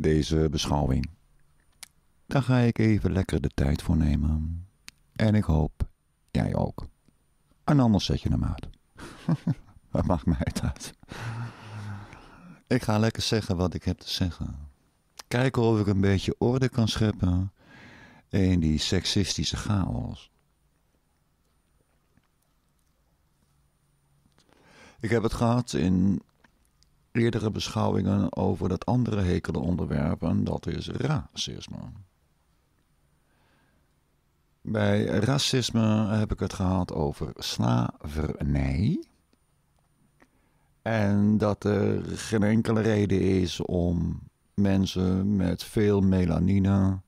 deze beschouwing. Daar ga ik even lekker de tijd voor nemen. En ik hoop jij ook. En anders zet je hem uit. Wat maakt mij het uit? Ik ga lekker zeggen wat ik heb te zeggen. Kijken of ik een beetje orde kan scheppen in die seksistische chaos. Ik heb het gehad in eerdere beschouwingen over dat andere hekele onderwerp en dat is racisme. Bij racisme heb ik het gehad over slavernij. En dat er geen enkele reden is om mensen met veel melanine,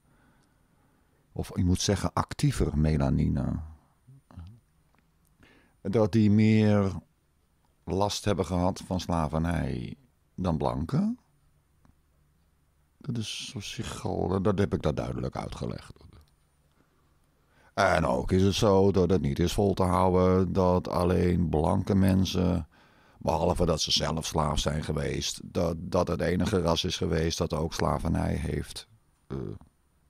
of je moet zeggen actiever melanine, dat die meer last hebben gehad van slavernij dan blanken? Dat is op zich oh, dat heb ik daar duidelijk uitgelegd. En ook is het zo dat het niet is vol te houden dat alleen blanke mensen, behalve dat ze zelf slaaf zijn geweest, dat, dat het enige ras is geweest dat ook slavernij heeft uh, eh,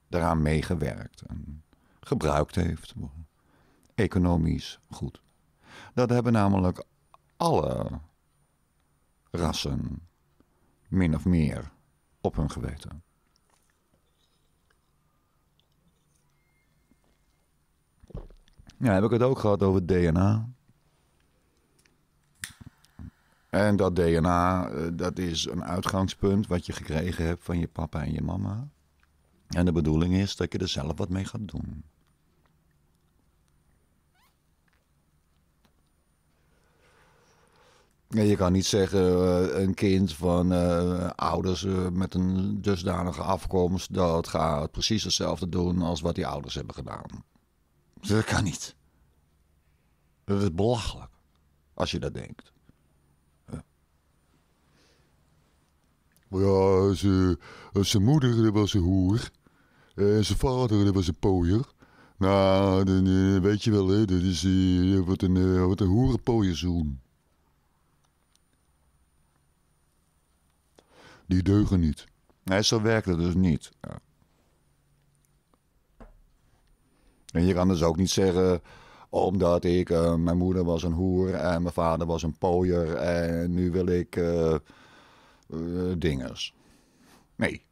daaraan meegewerkt en gebruikt heeft. Economisch goed. Dat hebben namelijk alle rassen min of meer op hun geweten. Ja, heb ik het ook gehad over DNA. En dat DNA, eh, dat is een uitgangspunt wat je gekregen hebt van je papa en je mama. En de bedoeling is dat je er zelf wat mee gaat doen. Je kan niet zeggen eh, een kind van eh, ouders eh, met een dusdanige afkomst dat gaat precies hetzelfde doen als wat die ouders hebben gedaan. Dat kan niet. Dat is belachelijk als je dat denkt. Ja, ze, zijn moeder was een hoer. En zijn vader was een pooier. Nou, dan weet je wel, hè, dat is wat een, wat een hoerenpooierzoen. die deugen niet. Nee, zo werkt het dus niet. Ja. En je kan dus ook niet zeggen, omdat ik, eh, mijn moeder was een hoer en mijn vader was een pooier en nu wil ik uh, dingers. Nee.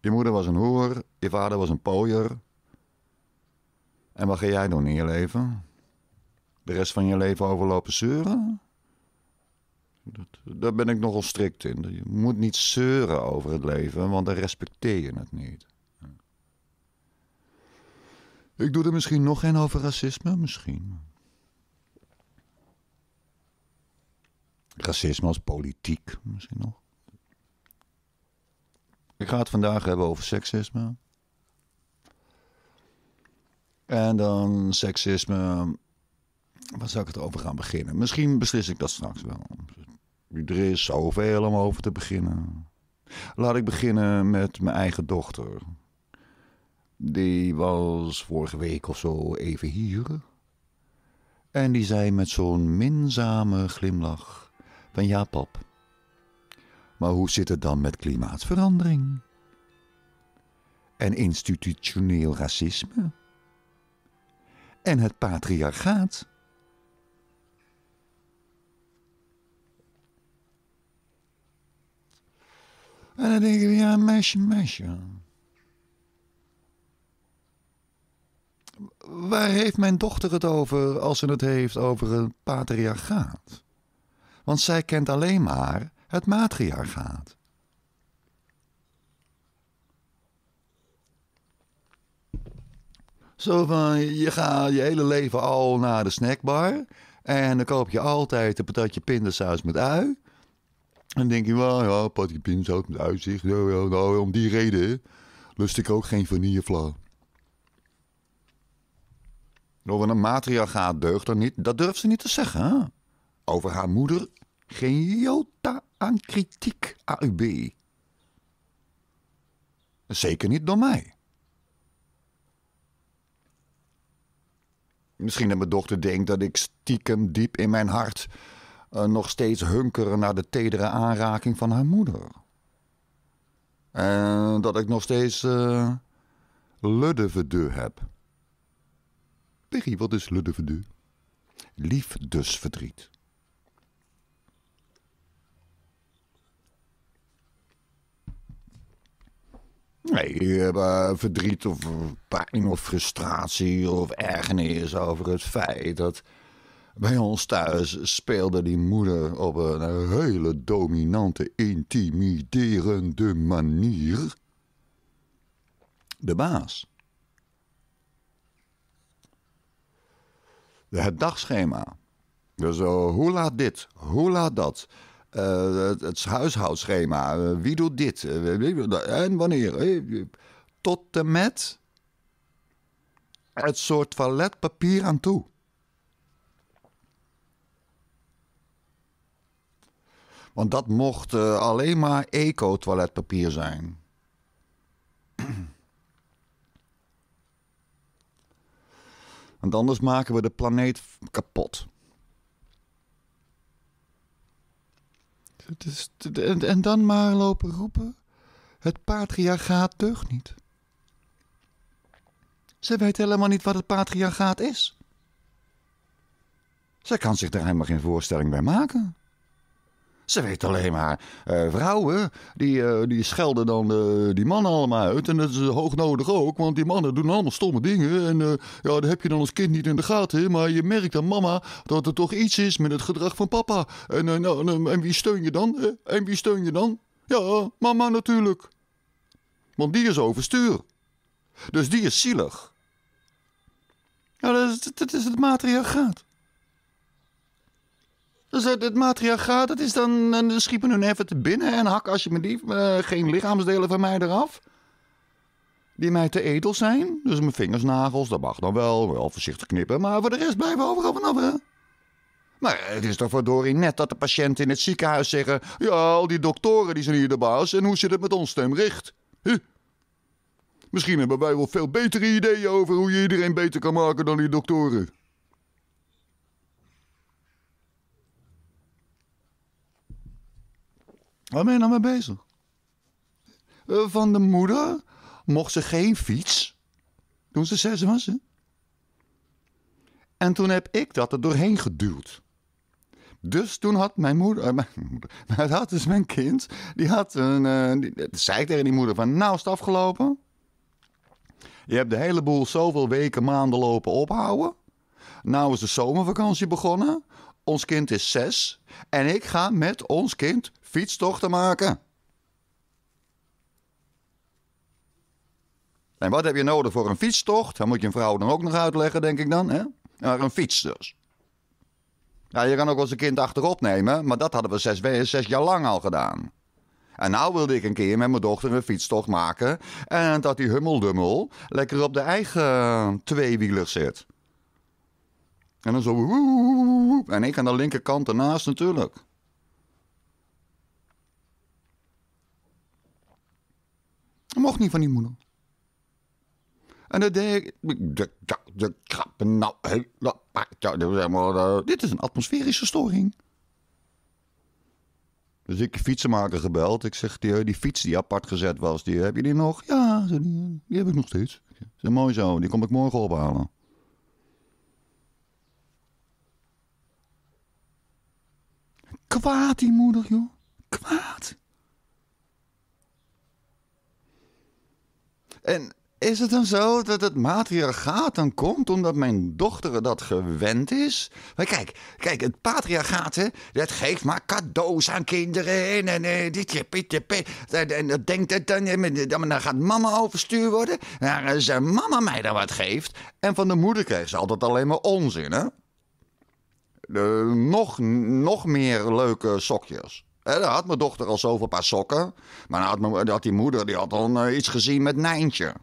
Je moeder was een hoer, je vader was een pooier. En wat ga jij doen in je leven? De rest van je leven overlopen zeuren? Dat, daar ben ik nogal strikt in. Je moet niet zeuren over het leven, want dan respecteer je het niet. Ik doe er misschien nog geen over racisme, misschien. Racisme als politiek, misschien nog. Ik ga het vandaag hebben over seksisme. En dan seksisme. Waar zou ik het over gaan beginnen? Misschien beslis ik dat straks wel. Er is zoveel om over te beginnen. Laat ik beginnen met mijn eigen dochter. Die was vorige week of zo even hier. En die zei met zo'n minzame glimlach: Van ja, pap. Maar hoe zit het dan met klimaatverandering? En institutioneel racisme? En het patriarchaat? En dan denk we, ja, meisje, meisje. Waar heeft mijn dochter het over als ze het heeft over een patriarchaat? Want zij kent alleen maar het matriarchaat. Zo van, je gaat je hele leven al naar de snackbar. En dan koop je altijd een patatje pindasaus met ui dan denk je wel, ja, patty pinzout met uitzicht. nou, om die reden lust ik ook geen vaniervla Door nou, wat een matriarchaat deugt er niet, dat durft ze niet te zeggen. Hè? Over haar moeder geen jota aan kritiek, AUB. Zeker niet door mij. Misschien dat mijn dochter denkt dat ik stiekem diep in mijn hart eh, nog steeds hunkeren naar de tedere aanraking van haar moeder. En dat ik nog steeds uh, heb. Piggy, wat is luddeverdu? Liefdesverdriet. Nee, je hebt eh, verdriet of pijn of frustratie of ergernis over het feit dat bij ons thuis speelde die moeder op een hele dominante, intimiderende manier de baas. Het dagschema. Dus eh, hoe laat dit? Hoe laat dat? Eh, het, huishoudschema. Eh, wie doet dit? en wanneer? Tot en met het soort toiletpapier aan toe. Want dat mocht eh, alleen maar eco-toiletpapier zijn. Want anders maken we de planeet kapot. en, dan maar lopen roepen. Het patriarchaat deugt niet. Ze weet helemaal niet wat het patriarchaat is. Zij kan zich daar helemaal geen voorstelling bij maken. Ze weet alleen maar eh, vrouwen. Die, eh, die schelden dan uh, die mannen allemaal uit. En dat is hoognodig ook, want die mannen doen allemaal stomme dingen. En ja, dat heb je dan als kind niet in de gaten. Maar je merkt aan mama dat er toch iets is met het gedrag van papa. En, nou, en, en wie steun je dan? En wie steun je dan? Ja, mama natuurlijk. Want die is overstuur. Dus die is zielig. Ja, dat is, dat is het matriarchaat. Dus het, het gaat. dat is dan eh, dan schiepen hun even te binnen en hak alsjeblieft uh, geen lichaamsdelen van mij eraf. Die mij te edel zijn. Dus mijn vingersnagels, dat mag dan wel. Wel voorzichtig knippen, maar voor de rest blijven we overal vanaf, hè? Maar eh, het is toch verdorie net dat de patiënten in het ziekenhuis zeggen... Ja, al die doktoren die zijn hier de baas en hoe zit het met ons stemrecht? Huh? Misschien hebben wij wel veel betere ideeën over hoe je iedereen beter kan maken dan die doktoren. Waar ben je nou mee bezig? Eh, van de moeder mocht ze geen fiets toen ze zes was. Hè? En toen heb ik dat er doorheen geduwd. Dus toen had mijn moeder, eh, mijn moeder, het had dus mijn kind, die had een, eh, zei ik tegen die moeder van, nou is het afgelopen. Je hebt de hele boel zoveel weken, maanden lopen ophouden. Nou is de zomervakantie begonnen. Ons kind is zes. En ik ga met ons kind fietstochten maken. En wat heb je nodig voor een fietstocht? Dan moet je een vrouw dan ook nog uitleggen, denk ik dan. Hè? een fiets dus. Ja, je kan ook als een kind achterop nemen, maar dat hadden we zes, zes jaar lang al gedaan. En nou wilde ik een keer met mijn dochter een fietstocht maken. En dat die hummeldummel lekker op de eigen tweewieler zit. En dan zo. En ik aan de linkerkant ernaast natuurlijk. Dat mocht niet van die moeder. En dan deed ik. De krappen, nou, eh, Dit is een atmosferische storing. Dus ik fietsenmaker gebeld. Ik zeg, die, eh, die fiets die apart gezet was, die heb je die nog? Ja, die, eh, die heb ik nog steeds. Zeg, mooi zo, die kom ik morgen ophalen. Kwaad die moeder, joh. Kwaad. En is het dan zo dat het matriarchaat dan komt omdat mijn dochter dat gewend is? Maar kijk, kijk, het patriarchaat, hè, dat geeft maar cadeaus aan kinderen. En, en, eh, en ditje, En, dat denkt het dan, dan, dan gaat mama overstuur worden. En eh, als mama mij dan wat geeft. En van de moeder krijgt ze altijd alleen maar onzin, hè? Eh, nog, nog meer leuke sokjes. Er had mijn dochter al zoveel paar sokken. Maar dan had, mijn, die moeder die had dan eh, iets gezien met Nijntje.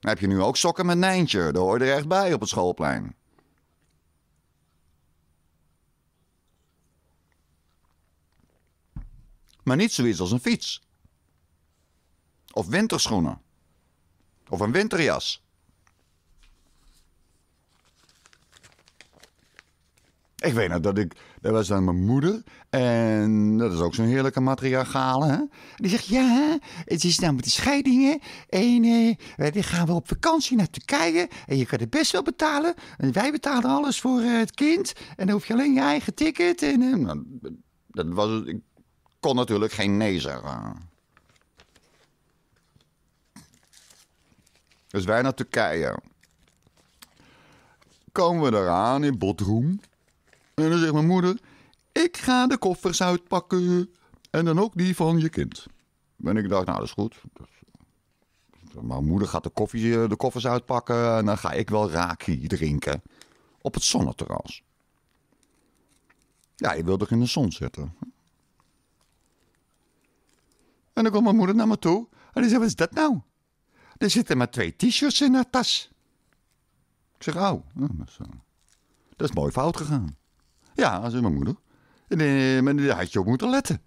heb je nu ook sokken met Nijntje. Daar hoor je er echt bij op het schoolplein. Maar niet zoiets als een fiets. Of winterschoenen. Of een winterjas. Ik weet nog dat ik dat was dan mijn moeder. En dat is ook zo'n heerlijke matriarchale. Hè? Die zegt, ja, het is nou met de scheidingen. En eh, dan gaan we op vakantie naar Turkije. En je kan het best wel betalen. En wij betalen alles voor eh, het kind. En dan hoef je alleen je eigen ticket. En, eh, nou, dat was, ik kon natuurlijk geen nee zeggen. Dus wij naar Turkije. Komen we eraan in Bodrum. En dan zegt mijn moeder: Ik ga de koffers uitpakken. En dan ook die van je kind. En ik dacht: Nou, dat is goed. Mijn moeder gaat de, koffie, eh, de koffers uitpakken. En dan ga ik wel raki drinken. Op het zonneterras. Ja, je wil toch in de zon zitten. En dan komt mijn moeder naar me toe. En die zegt: Wat is dat nou? Er zitten maar twee t-shirts in haar tas. Ik zeg: Oh, eh, dat is mooi fout gegaan. Ja, dat is mijn moeder. En eh, maar daar had je op moeten letten.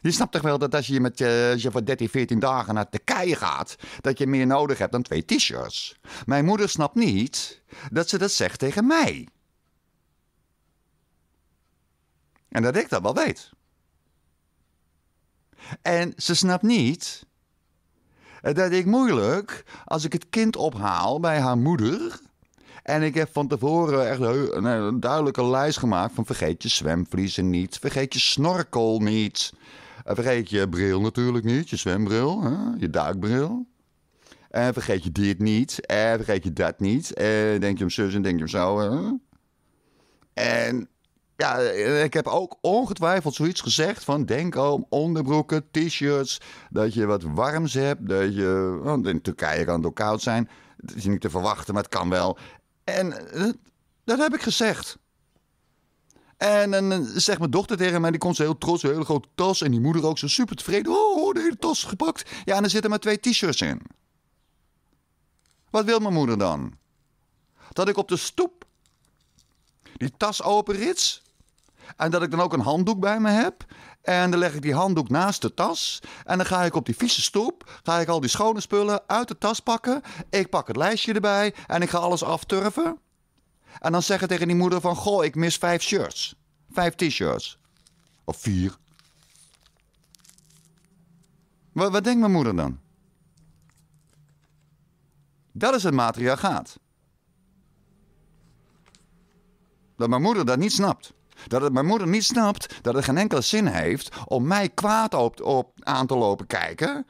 Je snapt toch wel dat als je, met eh, als je voor 13, 14 dagen naar Turkije gaat, dat je meer nodig hebt dan twee t-shirts. Mijn moeder snapt niet dat ze dat zegt tegen mij. En dat ik dat wel weet. En ze snapt niet dat ik moeilijk, als ik het kind ophaal bij haar moeder, en ik heb van tevoren echt een, een duidelijke lijst gemaakt van vergeet je zwemvliezen niet, vergeet je snorkel niet. Eh, vergeet je bril natuurlijk niet, je zwembril, hè? je duikbril. En vergeet je dit niet, en vergeet je dat niet. En denk je om zus en denk je om zo. En ja, eh, ik heb ook ongetwijfeld zoiets gezegd van denk om onderbroeken, t-shirts, dat je wat warms hebt, dat je, want in Turkije kan het ook koud zijn, Dat is niet te verwachten, maar het kan wel. En dat, eh, dat heb ik gezegd. En dan eh, zegt mijn dochter tegen mij, die komt zo heel trots, een hele grote tas. En die moeder ook zo super tevreden. Oh, oh de hele tas gepakt. Ja, en er zitten maar twee t-shirts in. Wat wil mijn moeder dan? Dat ik op de stoep die tas openrits. En dat ik dan ook een handdoek bij me heb. En dan leg ik die handdoek naast de tas. En dan ga ik op die vieze stoep, ga ik al die schone spullen uit de tas pakken. Ik pak het lijstje erbij en ik ga alles afturven. En dan ik tegen die moeder van, goh, ik mis vijf shirts. Vijf t-shirts. Of vier. Wat, wat denkt mijn moeder dan? Dat is het gaat. Dat mijn moeder dat niet snapt. Dat het mijn moeder niet snapt dat het geen enkele zin heeft om mij kwaad op, aan te lopen kijken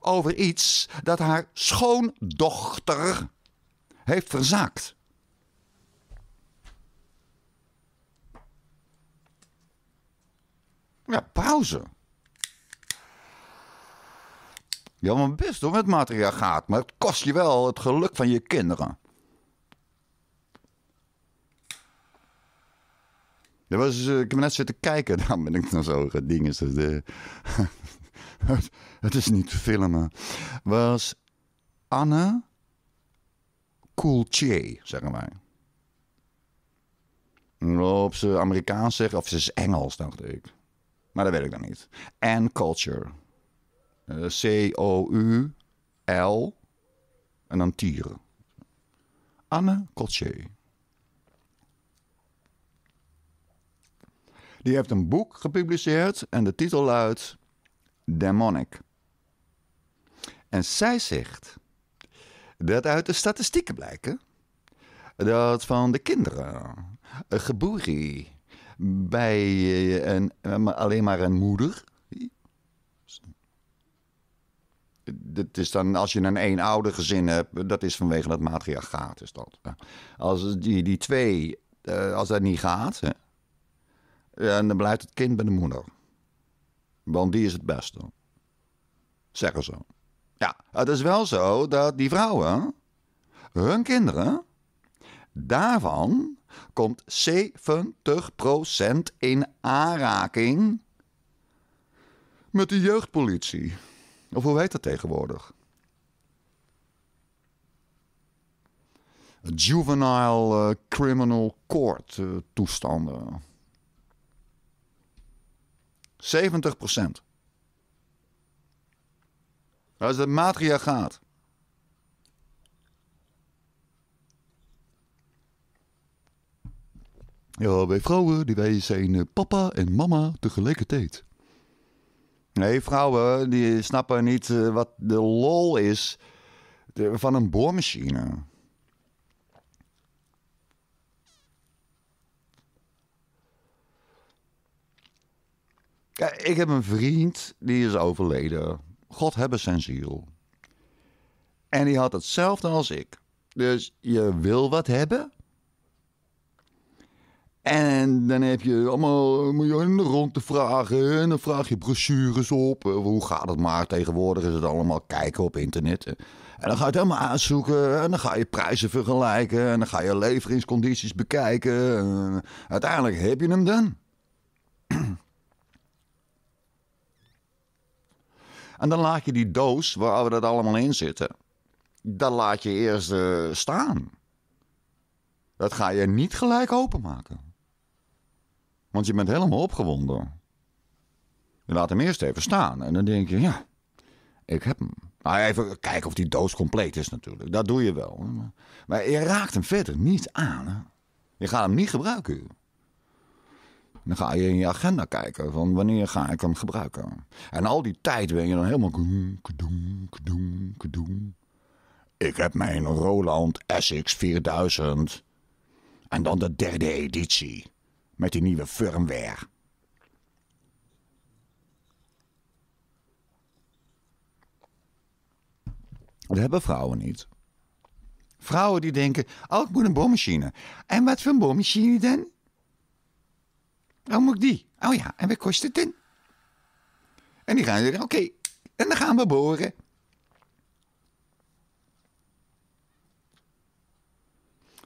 over iets dat haar schoondochter heeft verzaakt. Ja, pauze. Ja, mijn best hoor met gaat, maar het kost je wel het geluk van je kinderen. Dat was, eh, ik heb net zitten kijken, dan ben ik dan zo dingen. De... het, is niet te filmen. Was Anne Coultier, zeggen wij. Op ze Amerikaans zeggen, of ze is Engels, dacht ik. Maar dat weet ik dan niet. Anne Culture. C-O-U-L eh, en dan tieren. Anne Coultier. Die heeft een boek gepubliceerd en de titel luidt Demonic. En zij zegt dat uit de statistieken blijken dat van de kinderen geboeri bij eh, een, eh, alleen maar een moeder. Dat is dan, als je een eenouder gezin hebt, dat is vanwege dat matriarchaat. Is dat. Als die, die twee, eh, als dat niet gaat, en dan blijft het kind bij de moeder. Want die is het beste. Zeggen ze. Ja, het is wel zo dat die vrouwen, hun kinderen, daarvan komt 70% in aanraking met de jeugdpolitie. Of hoe heet dat tegenwoordig? Juvenile eh, criminal court eh, toestanden. 70 als Dat is het matriarchaat. Ja, bij vrouwen die wij zijn eh, papa en mama tegelijkertijd. Nee, vrouwen die snappen niet eh, wat de lol is eh, van een boormachine. ik heb een vriend die is overleden. God hebben zijn ziel. En die had hetzelfde als ik. Dus je wil wat hebben. En dan heb je allemaal miljoenen rond te vragen. En dan vraag je brochures op. Eh, hoe gaat het maar? Tegenwoordig is het allemaal kijken op internet. En dan ga je het helemaal aanzoeken. En dan ga je prijzen vergelijken. En dan ga je leveringscondities bekijken. En eh, uiteindelijk heb je hem dan. En dan laat je die doos waar we dat allemaal in zitten, dat laat je eerst eh, staan. Dat ga je niet gelijk openmaken. Want je bent helemaal opgewonden. Je laat hem eerst even staan en dan denk je, ja, ik heb hem. Nou, even kijken of die doos compleet is natuurlijk. Dat doe je wel. Maar je raakt hem verder niet aan. Hè? Je gaat hem niet gebruiken. Dan ga je in je agenda kijken van wanneer ga ik hem gebruiken. En al die tijd ben je dan helemaal kadoen, Ik heb mijn Roland SX4000. En dan de derde editie. Met die nieuwe firmware. Dat hebben vrouwen niet. Vrouwen die denken, oh ik moet een bommachine. En wat voor een bommachine dan? Dan moet ik die. Oh ja, en we kosten het En die gaan zeggen, oké, en dan gaan we boren.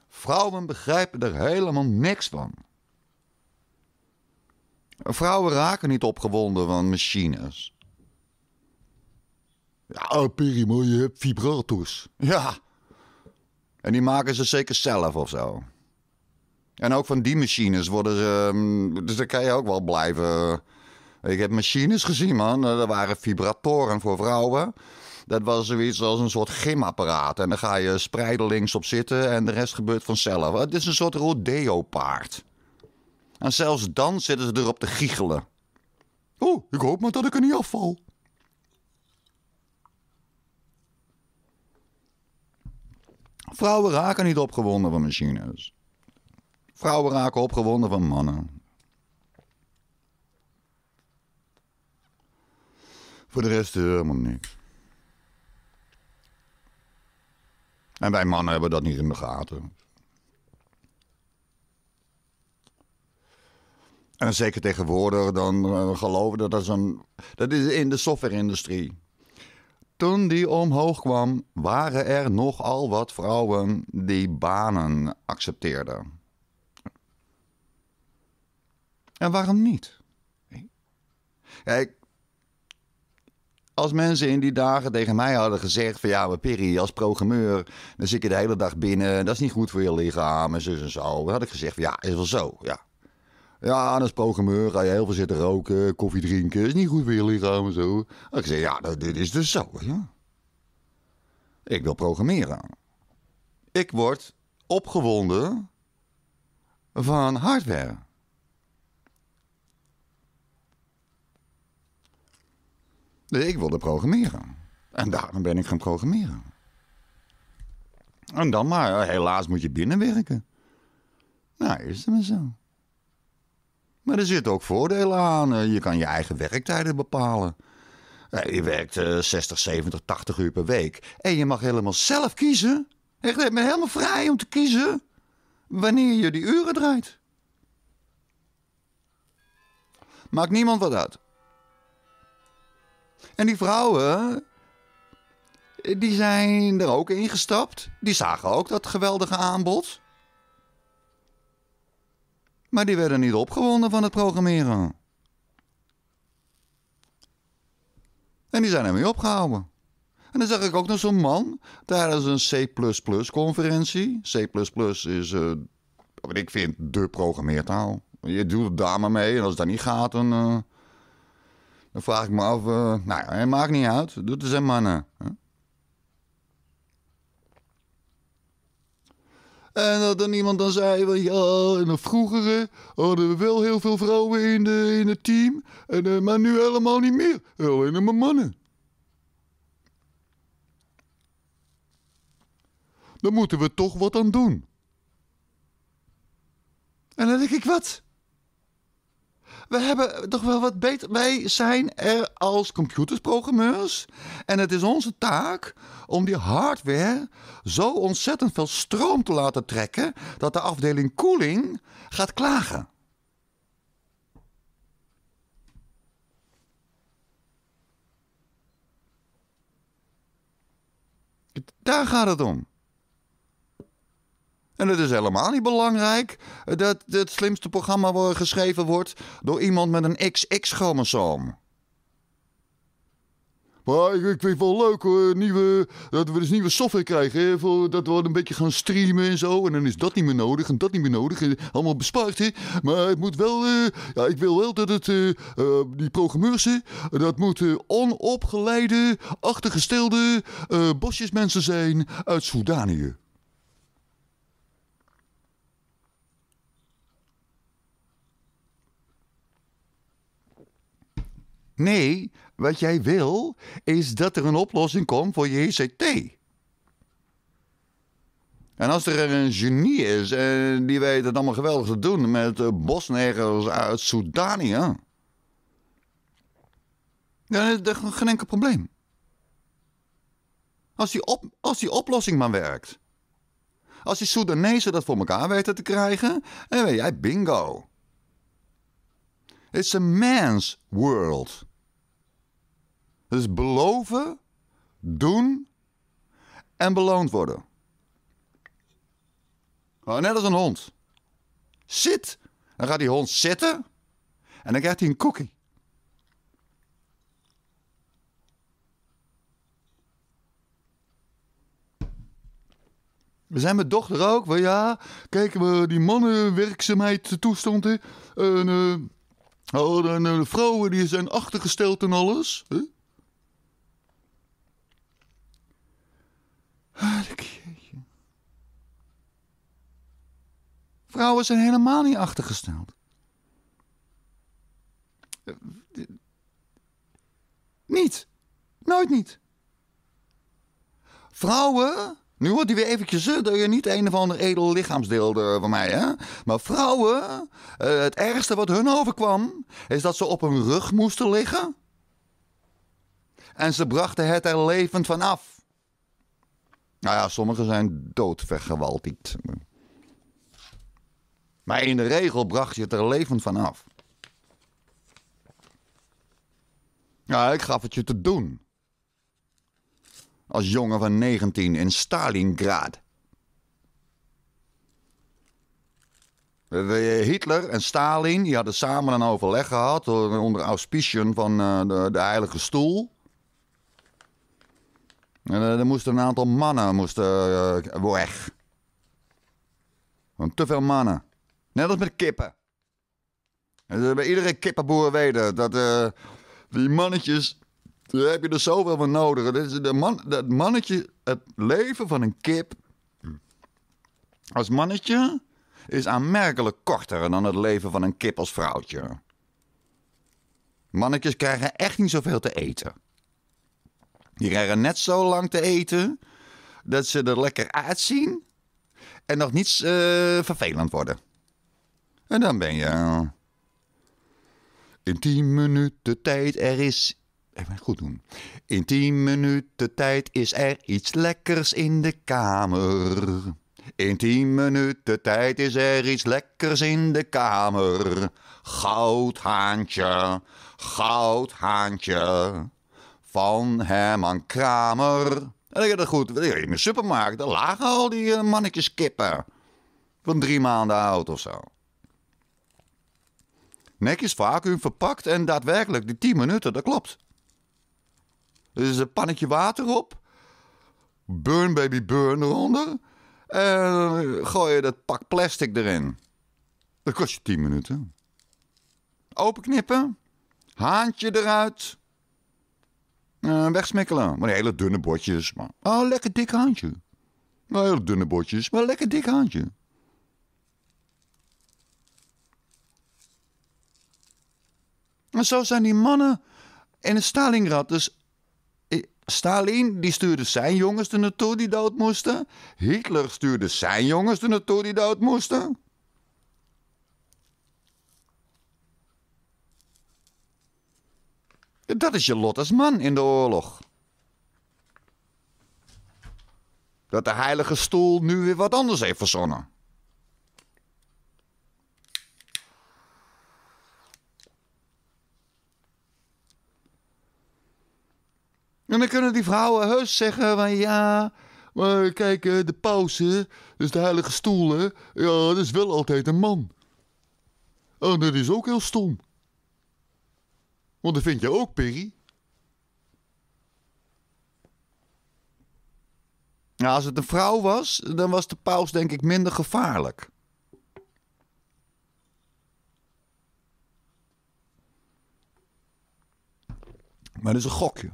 Vrouwen begrijpen er helemaal niks van. Vrouwen raken niet opgewonden van machines. Ja, oh, prima, je hebt vibrators. Ja. En die maken ze zeker zelf of zo. En ook van die machines worden ze. Ehm, dus daar kan je ook wel blijven. Ik heb machines gezien, man. Dat eh, waren vibratoren voor vrouwen. Dat was zoiets als een soort gymapparaat. En dan ga je spreidelings op zitten en de rest gebeurt vanzelf. Het is een soort rodeo-paard. En zelfs dan zitten ze erop te giechelen. Oh, ik hoop maar dat ik er niet afval. Vrouwen raken niet opgewonden van machines. Vrouwen raken opgewonden van mannen. Voor de rest eh, helemaal niks. En wij mannen hebben dat niet in de gaten. En zeker tegenwoordig, dan eh, geloven dat dat is een. Dat is in de software-industrie. Toen die omhoog kwam, waren er nogal wat vrouwen die banen accepteerden. En waarom niet? Kijk, als mensen in die dagen tegen mij hadden gezegd van ja, maar Perry, als programmeur, dan zit je de hele dag binnen, dat is niet goed voor je lichaam en zo en zo. Dan had ik gezegd van ja, is wel zo, ja. Ja, als programmeur ga je heel veel zitten roken, koffie drinken, is niet goed voor je lichaam en zo. Dan ik zei ja, dit is dus zo, ja. Ik wil programmeren. Ik word opgewonden van hardware. ik wilde programmeren. En daarom ben ik gaan programmeren. En dan maar, helaas moet je binnenwerken. Nou, is het maar zo. Maar er zitten ook voordelen aan. Eh, je kan je eigen werktijden bepalen. Eh, je werkt 60, 70, 80 uur per week. En je mag helemaal zelf kiezen. Echt, je bent helemaal vrij om te kiezen wanneer je die uren draait. Maakt niemand wat uit. En die vrouwen, die zijn er ook ingestapt. Die zagen ook dat geweldige aanbod. Maar die werden niet opgewonden van het programmeren. En die zijn mee opgehouden. En dan zag ik ook nog zo'n man tijdens een C++-conferentie. C++ is, eh, wat ik vind, de programmeertaal. Je doet het daar maar mee en als het dan niet gaat, dan... Eh, dan vraag ik me af, eh, nou ja, maakt niet uit. Doet zijn mannen. En dat dan iemand dan zei van ja, in de vroegere hadden we wel heel veel vrouwen in, de, in het team. En, eh, maar nu helemaal niet meer. Alleen maar mannen. Dan moeten we toch wat aan doen. En dan denk ik wat? we hebben toch wel wat beter. Wij zijn er als computersprogrammeurs. En het is onze taak om die hardware zo ontzettend veel stroom te laten trekken. dat de afdeling koeling gaat klagen. Daar gaat het om. En het is helemaal niet belangrijk dat het slimste programma geschreven wordt door iemand met een XX-chromosoom. Maar ik, vind het wel leuk hoor, nieuwe, dat we dus nieuwe software krijgen. Voor, dat we een beetje gaan streamen en zo. En dan is dat niet meer nodig en dat niet meer nodig. allemaal bespaard. Hè? Maar het moet wel, eh, ja, ik wil wel dat het, uh, die programmeurs, dat moeten onopgeleide, achtergestelde bosjesmensen zijn uit Soedanië. Nee, wat jij wil is dat er een oplossing komt voor je ICT. En als er een genie is en eh, die weet het allemaal geweldig te doen met eh, bosnegers uit Soedanië. dan is er geen enkel probleem. Als die, op, als die oplossing maar werkt. Als die Soedanezen dat voor elkaar weten te krijgen, dan ben jij bingo. It's a man's world. Dus beloven, doen en beloond worden. Oh, net als een hond. Zit. Dan gaat die hond zitten en dan krijgt hij een cookie. We zijn met dochter ook. Well, ja, we die mannenwerkzaamheid toestond. En, uh, eh, Oh, de, vrouwen die zijn achtergesteld en alles. Huh? Ah, vrouwen zijn helemaal niet achtergesteld. Eh, niet. Nooit niet. Vrouwen nu wordt hij weer eventjes eh, dat je niet een of ander edel lichaamsdeel van mij, hè? Maar vrouwen, eh, het ergste wat hun overkwam, is dat ze op hun rug moesten liggen. En ze brachten het er levend van af. Nou ja, sommigen zijn doodvergewaltigd. Maar in de regel bracht je het er levend van af. Ja, ik gaf het je te doen als jongen van 19 in Stalingrad. Hitler en Stalin die hadden samen een overleg gehad eh, onder auspiciën van eh, de, de Heilige Stoel. En eh, er moesten een aantal mannen moesten, weg. Want te veel mannen. Net als met kippen. En bij iedere kippenboer weten dat die mannetjes daar heb je er zoveel van nodig. is de man, dat mannetje, het leven van een kip als mannetje is aanmerkelijk korter dan het leven van een kip als vrouwtje. Mannetjes krijgen echt niet zoveel te eten. Die krijgen net zo lang te eten dat ze er lekker uitzien en nog niet eh, vervelend worden. En dan ben je. Eh, in tien minuten tijd, er is Even goed doen. In tien minuten tijd is er iets lekkers in de kamer. In tien minuten tijd is er iets lekkers in de kamer. Goudhaantje, goudhaantje. Van Herman Kramer. En ik had het goed. In de supermarkt daar lagen al die eh, mannetjes kippen. Van drie maanden oud of zo. Netjes vacuüm verpakt en daadwerkelijk die 10 minuten, dat klopt. Dus is een pannetje water op. Burn baby burn eronder. En gooi je dat pak plastic erin. Dat kost je 10 minuten. Openknippen. Haantje eruit. Uh, wegsmikkelen. Maar hele dunne botjes. Maar, oh, lekker dik haantje. Maar hele dunne botjes, maar lekker dik haantje. En zo zijn die mannen in een Stalingrad dus Stalin die stuurde zijn jongens er naartoe die dood moesten. Hitler stuurde zijn jongens er naartoe die dood moesten. Dat is je lot als man in de oorlog. Dat de heilige stoel nu weer wat anders heeft verzonnen. En dan kunnen die vrouwen heus zeggen van ja, maar kijk, eh, de pauze, dus de heilige stoelen, ja, dat is wel altijd een man. oh dat is ook heel stom. Want dat vind je ook, Perry. Nou, als het een vrouw was, dan was de paus denk ik minder gevaarlijk. Maar dat is een gokje.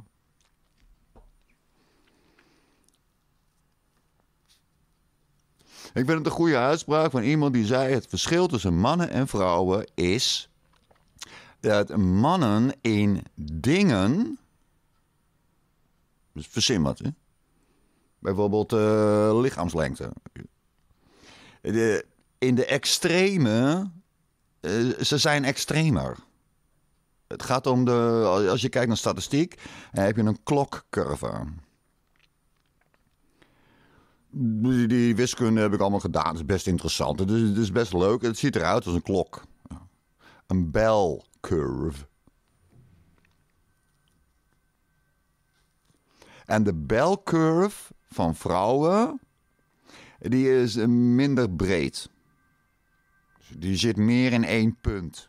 Ik vind het een goede uitspraak van iemand die zei: het verschil tussen mannen en vrouwen is dat mannen in dingen. Dus versimmerd, hè? Bijvoorbeeld eh, lichaamslengte. De, in de extreme, eh, ze zijn extremer. Het gaat om de, als je kijkt naar statistiek, eh, heb je een klokcurve die, die, wiskunde heb ik allemaal gedaan. Het is best interessant. Het is, is best leuk. Het ziet eruit als een klok. Een bell curve. En de bell van vrouwen, die is minder breed. Die zit meer in één punt.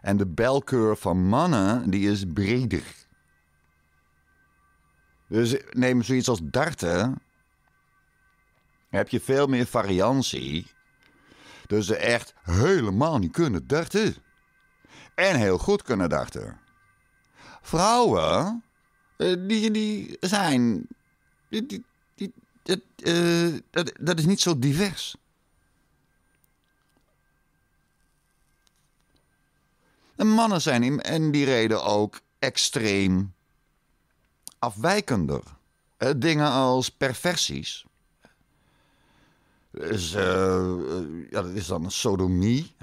En de bellcurve van mannen, die is breder. Dus neem zoiets als darten heb je veel meer variantie. Dus ze echt helemaal niet kunnen dachten En heel goed kunnen dachten. Vrouwen, eh, die, die zijn. Die, die, eh, dat, dat, is niet zo divers. En mannen zijn in en die reden ook extreem afwijkender. Eh, dingen als perversies dus ja, dat is dan een sodomie.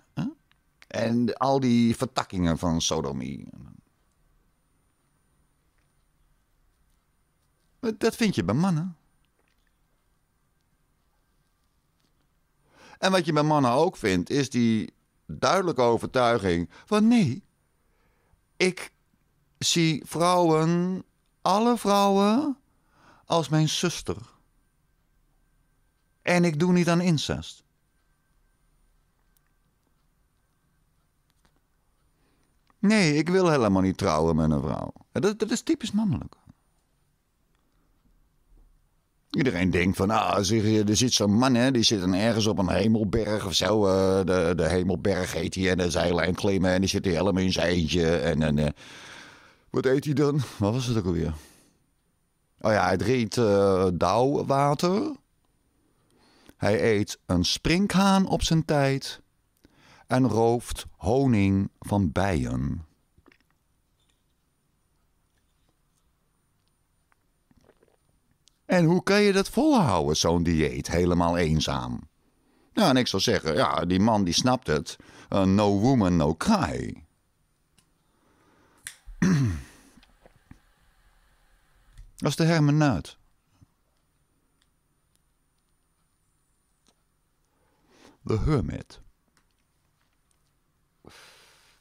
En al die vertakkingen van sodomie. Dat vind je bij mannen. En wat je bij mannen ook vindt, is die duidelijke overtuiging van nee, ik zie vrouwen, alle vrouwen, als mijn zuster. En ik doe niet aan incest. Nee, ik wil helemaal niet trouwen met een vrouw. Dat, dat is typisch mannelijk. Iedereen denkt van, ah, er zit zo'n man, hè, die zit dan ergens op een hemelberg of zo. Eh, de, de hemelberg heet hij en de zijlijn en klimmen en die zit hij helemaal in zijn eentje. En, en eh, wat eet hij dan? Wat was het ook alweer? Oh ja, hij drinkt uh, dauwwater. Hij eet een springhaan op zijn tijd en rooft honing van bijen. En hoe kan je dat volhouden, zo'n dieet, helemaal eenzaam? Nou, en ik zou zeggen, ja, die man die snapt het. Eh, no woman, no cry. dat is de hermeneut. the Hermit.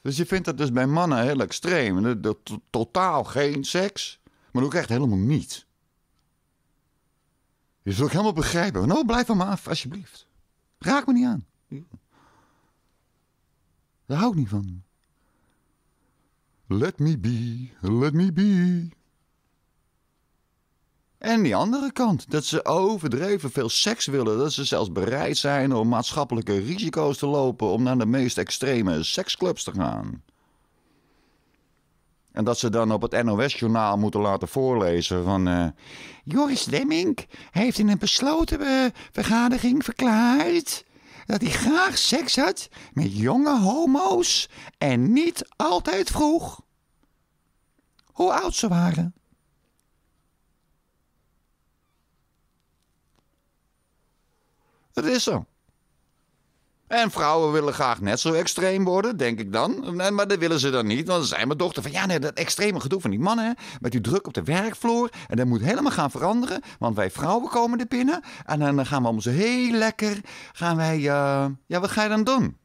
Dus je vindt dat dus bij mannen heel extreem. De, totaal geen seks, maar ook echt helemaal niet. Je zult ook helemaal begrijpen. Nou, blijf van me af, alsjeblieft. Raak me niet aan. Daar hou ik niet van. Let me be, let me be. En die andere kant, dat ze overdreven veel seks willen. Dat ze zelfs bereid zijn om maatschappelijke risico's te lopen om naar de meest extreme seksclubs te gaan. En dat ze dan op het NOS-journaal moeten laten voorlezen van... Eh, Joris Lemmink heeft in een besloten vergadering verklaard... dat hij graag seks had met jonge homo's en niet altijd vroeg. Hoe oud ze waren. Dat is zo. En vrouwen willen graag net zo extreem worden, denk ik dan. Maar dat willen ze dan niet. Want dan zijn mijn dochter van ja, nee, dat extreme gedoe van die mannen. met die druk op de werkvloer. En dat moet helemaal gaan veranderen. Want wij vrouwen komen er binnen. En dan gaan we om ze heel lekker. Gaan wij. Eh, ja, wat ga je dan doen?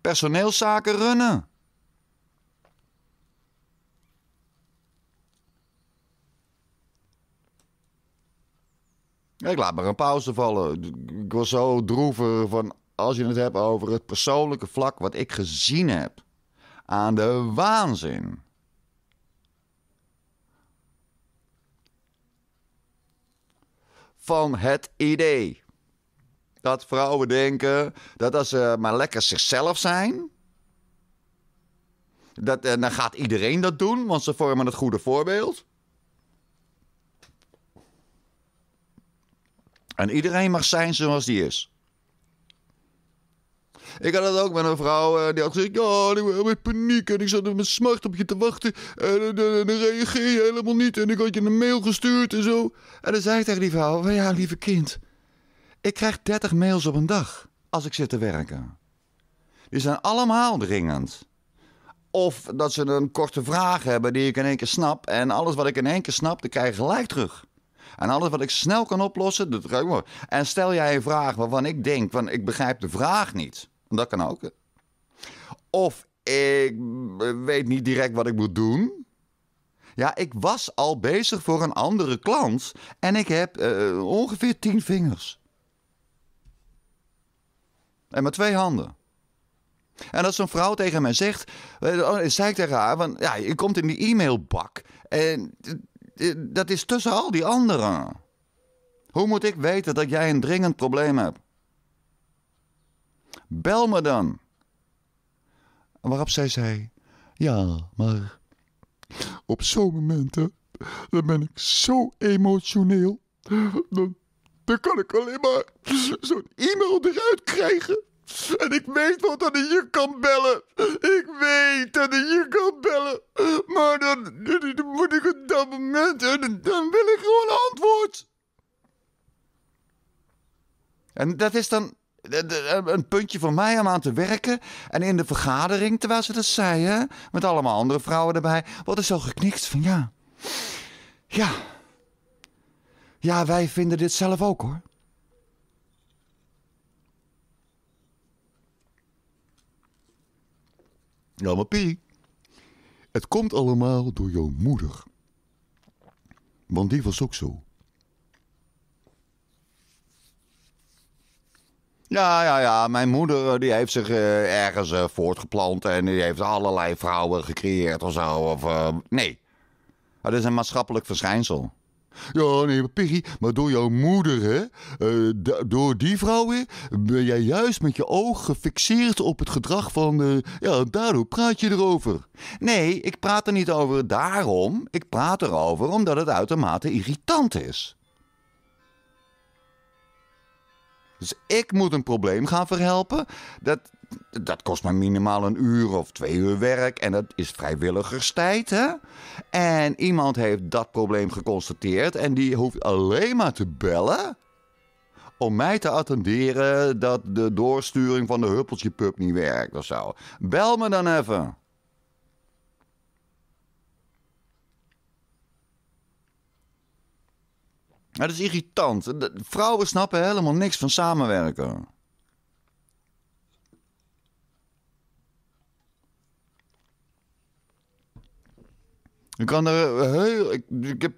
Personeelszaken runnen. Ik laat maar een pauze vallen. Ik was zo droever van als je het hebt over het persoonlijke vlak wat ik gezien heb. Aan de waanzin. Van het idee. Dat vrouwen denken dat als ze maar lekker zichzelf zijn. Dat, eh, dan gaat iedereen dat doen, want ze vormen het goede voorbeeld. En iedereen mag zijn zoals die is. Ik had het ook met een vrouw eh, die had gezegd: Ja, ik was in paniek en ik zat met smart op je te wachten. En dan reageer je helemaal niet. En ik had je een mail gestuurd en zo. En dan zei ik tegen die vrouw: Ja, lieve kind, ik krijg 30 mails op een dag als ik zit te werken. Die zijn allemaal dringend. Of dat ze een korte vraag hebben die ik in één keer snap. En alles wat ik in één keer snap, dan krijg ik gelijk terug. En alles wat ik snel kan oplossen, dat ruim ik En stel jij een vraag waarvan ik denk, van ik begrijp de vraag niet. Dat kan ook. Of ik eh, weet niet direct wat ik moet doen. Ja, ik was al bezig voor een andere klant en ik heb eh, ongeveer tien vingers. En maar twee handen. En als een vrouw tegen mij zegt, eh, oh, zei ik tegen haar, ja, je komt in die e-mailbak. En eh, dat is tussen al die anderen. Hoe moet ik weten dat jij een dringend probleem hebt? Bel me dan. Waarop zij zei: Ja, maar op zo'n momenten dan ben ik zo emotioneel. dan kan ik alleen maar zo'n e-mail eruit krijgen. En ik weet wel dat je kan bellen. Ik weet dat je kan bellen. Maar dan, moet ik op dat moment. Dan, dan wil ik gewoon antwoord. En dat is dan eh, eh, een puntje voor mij om aan te werken. En in de vergadering, terwijl ze dat zeiden hè, met allemaal andere vrouwen erbij, wat is zo geknikt van ja. Ja. Ja, wij vinden dit zelf ook hoor. Nou, maar P, het komt allemaal door jouw moeder. Want die was ook zo. Ja, ja, ja. Mijn moeder eh, die heeft zich eh, ergens eh, voortgeplant en die heeft allerlei vrouwen gecreëerd of zo. Of, nee, het is een maatschappelijk verschijnsel. Ja, nee, Piggy, maar door jouw moeder, hè? Eh, door die vrouwen ben jij juist met je ogen gefixeerd op het gedrag van... Uh, ja, daardoor praat je erover. Nee, ik praat er niet over daarom. Ik praat erover omdat het uitermate irritant is. Dus ik moet een probleem gaan verhelpen dat dat kost maar minimaal een uur of twee uur werk. En dat is vrijwilligerstijd. Hè? En iemand heeft dat probleem geconstateerd. En die hoeft alleen maar te bellen. Om mij te attenderen dat de doorsturing van de huppeltje pup niet werkt of zo. Bel me dan even. Dat is irritant. Vrouwen snappen helemaal niks van samenwerken. Ik kan er eh, heel. Ik, ik, heb,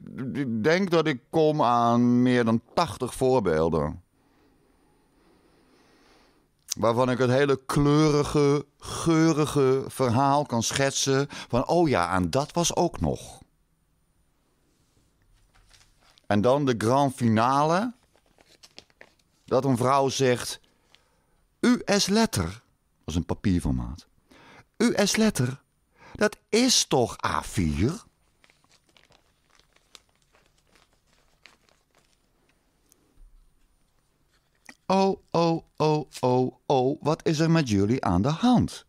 denk dat ik kom aan meer dan 80 voorbeelden. Waarvan ik het hele kleurige, geurige verhaal kan schetsen. Van oh ja, en dat was ook nog. En dan de grand finale. Dat een vrouw zegt. US-letter. Dat is een papierformaat. US-letter. Dat is toch A4? Oh, oh, oh, oh, oh, wat is er met jullie aan de hand?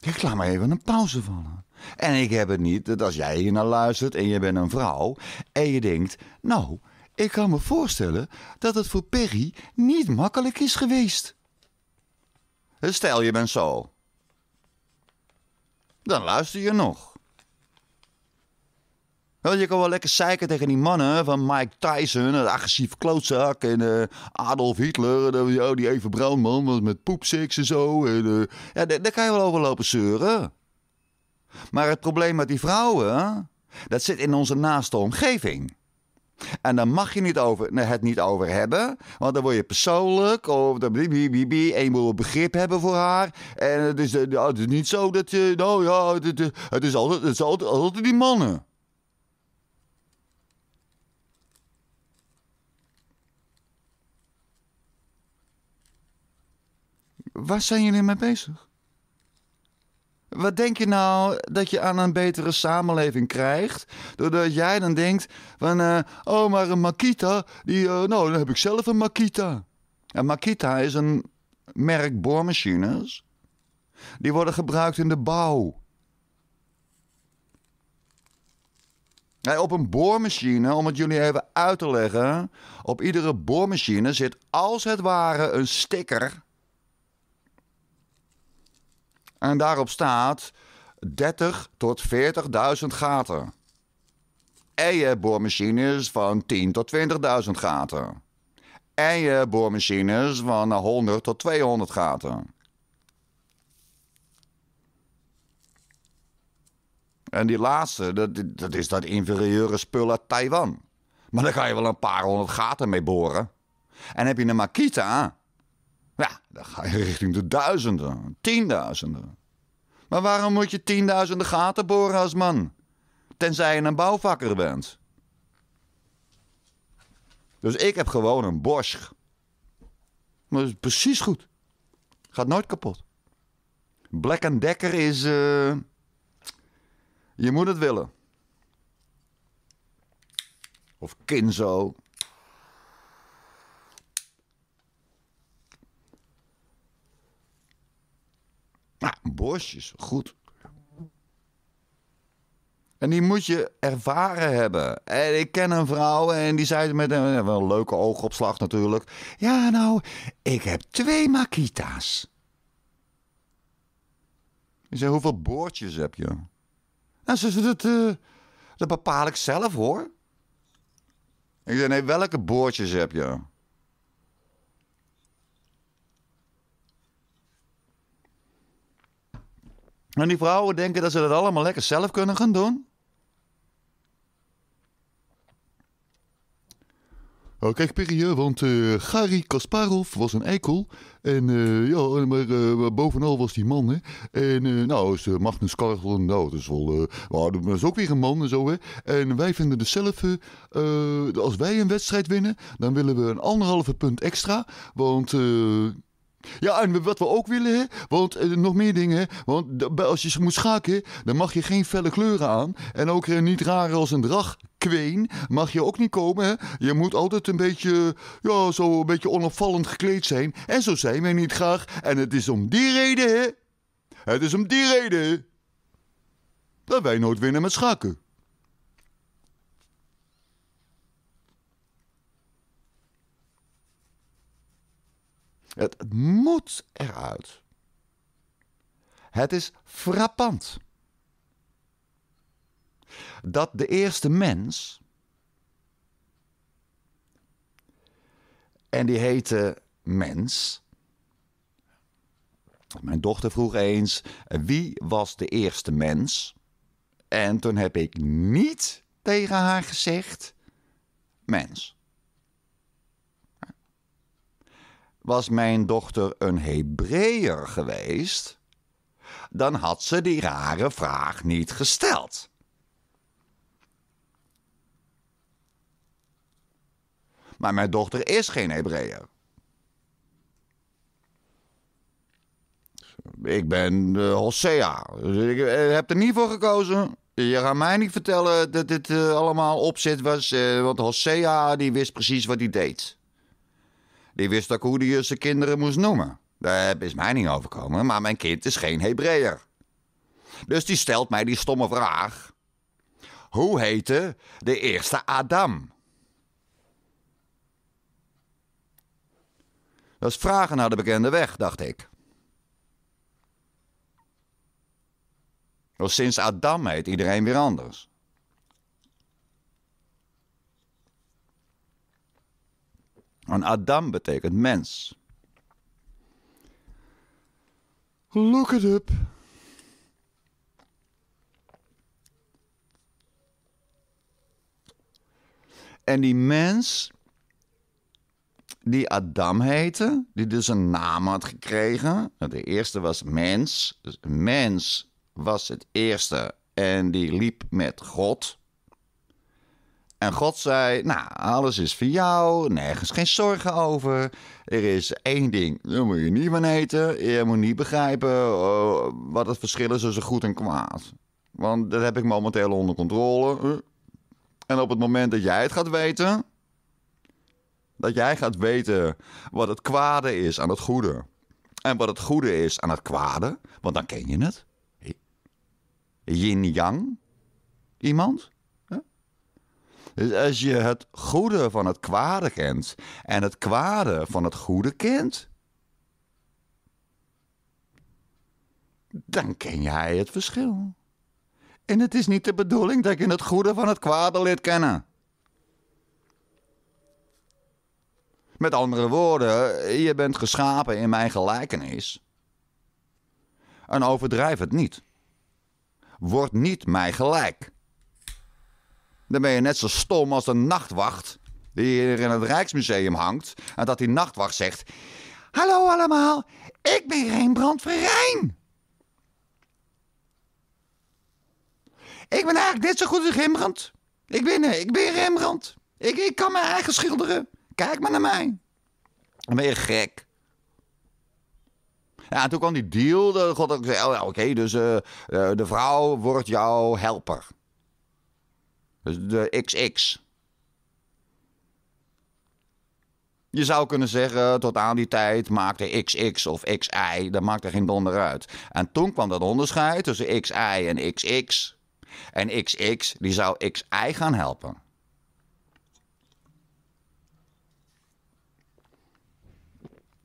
Ik laat maar even een pauze vallen. En ik heb het niet dat als jij hier naar luistert en je bent een vrouw en je denkt, nou, ik kan me voorstellen dat het voor Perry niet makkelijk is geweest. Stel je bent zo. Dan luister je nog. Want je kan wel lekker zeiken tegen die mannen van Mike Tyson, een agressief klootzak. En eh, Adolf Hitler, eh, oh, die even bruin man met poepseks en zo. En, eh, ja, daar, kan je wel over lopen zeuren. Maar het probleem met die vrouwen, dat zit in onze naaste omgeving. En daar mag je niet over, het niet over hebben. Want dan word je persoonlijk. Of dan bibi, een begrip hebben voor haar. En het is, het is niet zo dat je. Nou ja, het, is altijd, het is altijd, altijd die mannen. waar zijn jullie mee bezig? Wat denk je nou dat je aan een betere samenleving krijgt? Doordat jij dan denkt van, eh, oh maar een Makita, die, eh, nou dan heb ik zelf een Makita. Een Makita is een merk boormachines. Die worden gebruikt in de bouw. op een boormachine, om het jullie even uit te leggen. Op iedere boormachine zit als het ware een sticker en daarop staat 30 tot 40.000 gaten. En je boormachines van 10 tot 20.000 gaten. En je boormachines van 100 tot 200 gaten. En die laatste, dat, dat is dat inferieure spul uit Taiwan. Maar daar ga je wel een paar honderd gaten mee boren. En heb je een Makita, ja, dan ga je richting de duizenden, tienduizenden. Maar waarom moet je tienduizenden gaten boren als man? Tenzij je een bouwvakker bent. Dus ik heb gewoon een Bosch. Maar dat is precies goed. Gaat nooit kapot. Black Decker is... Eh, je moet het willen. Of Kinzo. Nou, borstjes, goed. En die moet je ervaren hebben. En ik ken een vrouw en die zei met een, wel leuke oogopslag natuurlijk. Ja, nou, ik heb twee Makita's. Ik zei, hoeveel boordjes heb je? Nou, ze dat, eh, dat bepaal ik zelf hoor. Ik zei, nee, welke boordjes heb je? En die vrouwen denken dat ze dat allemaal lekker zelf kunnen gaan doen. Oh, kijk, Perrier, want uh, Gary Kasparov was een eikel. En eh, ja, eh, maar bovenal was die man, hè. En nou, is Magnus Carlsen, nou, dat is wel... is ook weer een man en zo, hè. En wij vinden dus zelf, als wij een wedstrijd winnen... dan willen we een anderhalve punt extra. Want ja, en wat we ook willen, want eh, nog meer dingen. Want als je moet schaken, dan mag je geen felle kleuren aan. En ook eh, niet rare als een drag Queen mag je ook niet komen. Hè? Je moet altijd een beetje, ja, zo een beetje onopvallend gekleed zijn. En zo zijn wij niet graag. En het is om die reden, hè? Het is om die reden dat wij nooit winnen met schaken. Het, moet eruit. Het is frappant dat de eerste mens, en die heette Mens, mijn dochter vroeg eens: wie was de eerste mens? En toen heb ik niet tegen haar gezegd: mens. was mijn dochter een Hebreeër geweest, dan had ze die rare vraag niet gesteld. Maar mijn dochter is geen Hebreeër. Ik ben de eh, Hosea. Dus ik eh, heb er niet voor gekozen. Je gaat mij niet vertellen dat dit eh, allemaal opzet was. want Hosea die wist precies wat hij deed. Die wist ook hoe hij zijn kinderen moest noemen. Dat is mij niet overkomen, maar mijn kind is geen Hebreeër. Dus die stelt mij die stomme vraag. Hoe heette de eerste Adam? Dat is vragen naar de bekende weg, dacht ik. Want sinds Adam heet iedereen weer anders. En Adam betekent mens. Look it up. En die mens die Adam heette, die dus een naam had gekregen. Nou, de eerste was mens. Dus mens was het eerste en die liep met God. En God zei: Nou, alles is voor jou, nergens geen zorgen over. Er is één ding, daar moet je niet van eten. Je moet niet begrijpen eh, wat het verschil is tussen goed en kwaad. Want dat heb ik momenteel onder controle. En op het moment dat jij het gaat weten, dat jij gaat weten wat het kwade is aan het goede. En wat het goede is aan het kwade, want dan ken je het. Yin-yang. Iemand? Dus als je het goede van het kwade kent en het kwade van het goede kent, dan ken jij het verschil. En het is niet de bedoeling dat je het goede van het kwade leert kennen. Met andere woorden, je bent geschapen in mijn gelijkenis. En overdrijf het niet. Word niet mij gelijk. Dan ben je net zo stom als de nachtwacht die hier in het Rijksmuseum hangt. En dat die nachtwacht zegt: Hallo allemaal, ik ben Rembrandt van Rijn. Ik ben eigenlijk net zo goed als Rembrandt. Ik ben, eh, ik ben Rembrandt. Ik, ik kan mijn eigen schilderen. Kijk maar naar mij. Dan ben je gek. Ja, en toen kwam die deal. God, oh, oké, dus eh, eh, de vrouw wordt jouw helper. Dus de XX. Je zou kunnen zeggen, tot aan die tijd maakte XX of XI, dat maakte geen donder uit. En toen kwam dat onderscheid tussen XI en XX. En XX, die zou XI gaan helpen.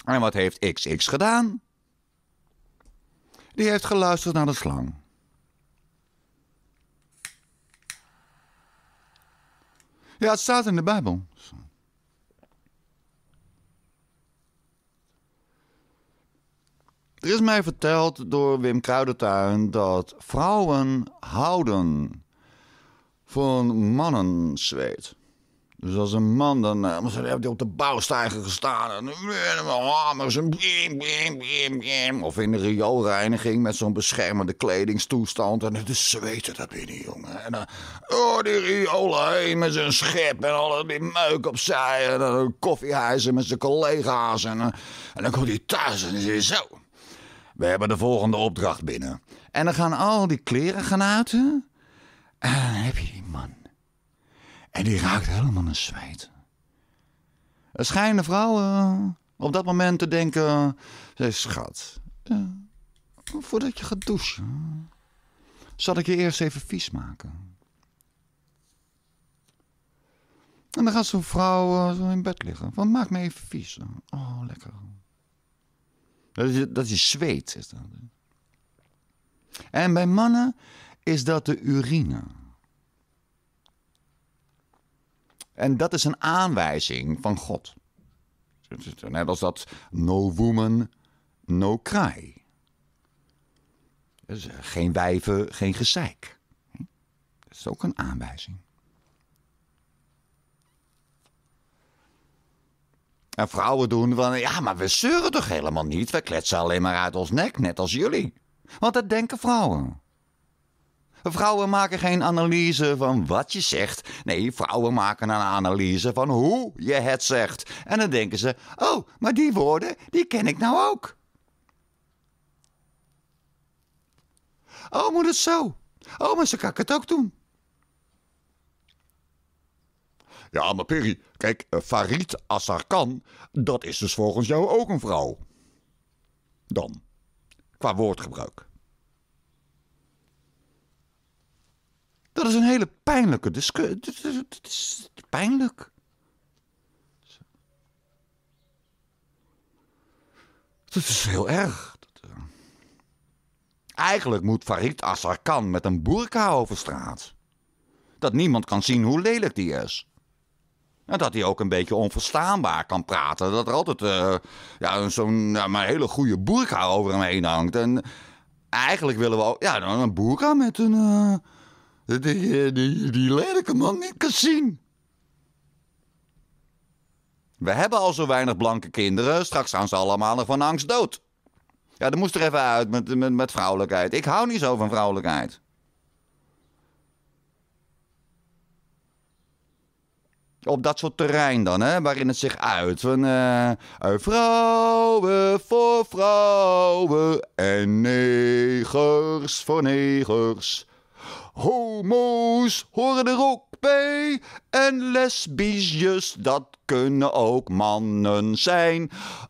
En wat heeft XX gedaan? Die heeft geluisterd naar de slang. Ja, het staat in de Bijbel. Er is mij verteld door Wim Kruidentuin dat vrouwen houden van mannen zweet. Dus als een man dan, uh, dan heeft hij op de bouwstijger gestaan. En eh, Of in de rioolreiniging met zo'n beschermende kledingstoestand. En het is zweten daar binnen, jongen. En dan, eh, oh, die riolen heen met zijn schip en al die meuk opzij. En dan eh, koffiehuizen met zijn collega's. En, en dan komt hij thuis en dan is hij zo. We hebben de volgende opdracht binnen. En dan gaan al die kleren gaan uiten. En dan heb je die man en die raakt helemaal een zweet. Er schijnen vrouwen eh, op dat moment te denken: schat, eh, voordat je gaat douchen, zal ik je eerst even vies maken. En dan gaat zo'n vrouw eh, zo in bed liggen. Van, maak me even vies. Oh, lekker. Dat is, dat is zweet. Is dat. En bij mannen is dat de urine. En dat is een aanwijzing van God. Net als dat no woman, no cry. Dus geen wijven, geen gezeik. Dat is ook een aanwijzing. En vrouwen doen van, ja, maar we zeuren toch helemaal niet? We kletsen alleen maar uit ons nek, net als jullie. Want dat denken vrouwen. Vrouwen maken geen analyse van wat je zegt. Nee, vrouwen maken een analyse van hoe je het zegt. En dan denken ze: oh, maar die woorden, die ken ik nou ook. Oh, moet het zo? Oh, maar ze kan het ook doen. Ja, maar Perry, kijk, eh, Farid Azarkan, dat is dus volgens jou ook een vrouw. Dan, qua woordgebruik. Dat is een hele pijnlijke discussie. Het is pijnlijk. Dat is heel erg. Eh, eigenlijk moet Farid Azarkan met een boerka over straat. Dat niemand kan zien hoe lelijk die is. En dat hij ook een beetje onverstaanbaar kan praten. Dat er altijd uh, ja, zo'n ja, maar hele goede boerka over hem heen hangt. En eigenlijk willen we ook ja, een boerka met een, eh, dat je eh, die, die lelijke man niet kan zien. We hebben al zo weinig blanke kinderen, straks gaan ze allemaal nog van angst dood. Ja, dat moest er even uit met, met, met vrouwelijkheid. Ik hou niet zo van vrouwelijkheid. Op dat soort terrein dan, hè, waarin het zich uit van eh, vrouwen voor vrouwen en negers voor negers. Homo's horen er ook bij. En lesbisches dat kunnen ook mannen zijn.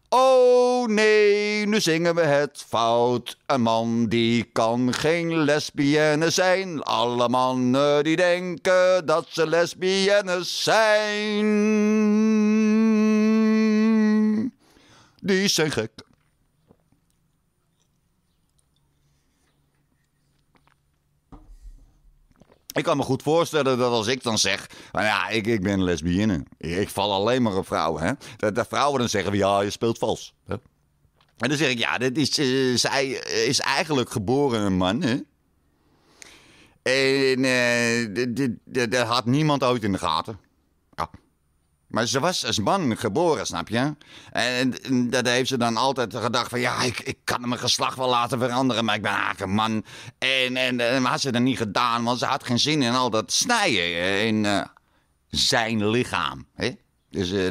Oh nee, nu zingen we het fout. Een man die kan geen lesbienne zijn. Alle mannen die denken dat ze lesbiennes zijn. Die zijn gek. Ik kan me goed voorstellen dat als ik dan zeg, nou ja, ik, ik ben lesbienne. Ik, val alleen maar op vrouwen. Hè? Dat, vrouwen dan zeggen, ja, je speelt vals. Hè? En dan zeg ik, ja, dit is, eh, zij eh, is eigenlijk geboren een man. Hè? En uh, eh, dat had niemand ooit in de gaten. Maar ze was als man geboren, snap je? En dat heeft ze dan altijd gedacht van... ja, ik, ik kan mijn geslacht wel laten veranderen, maar ik ben eigenlijk een man. En, en, en had ze dat niet gedaan, want ze had geen zin in al dat snijden eh, in eh, zijn lichaam. Hè? Dus eh,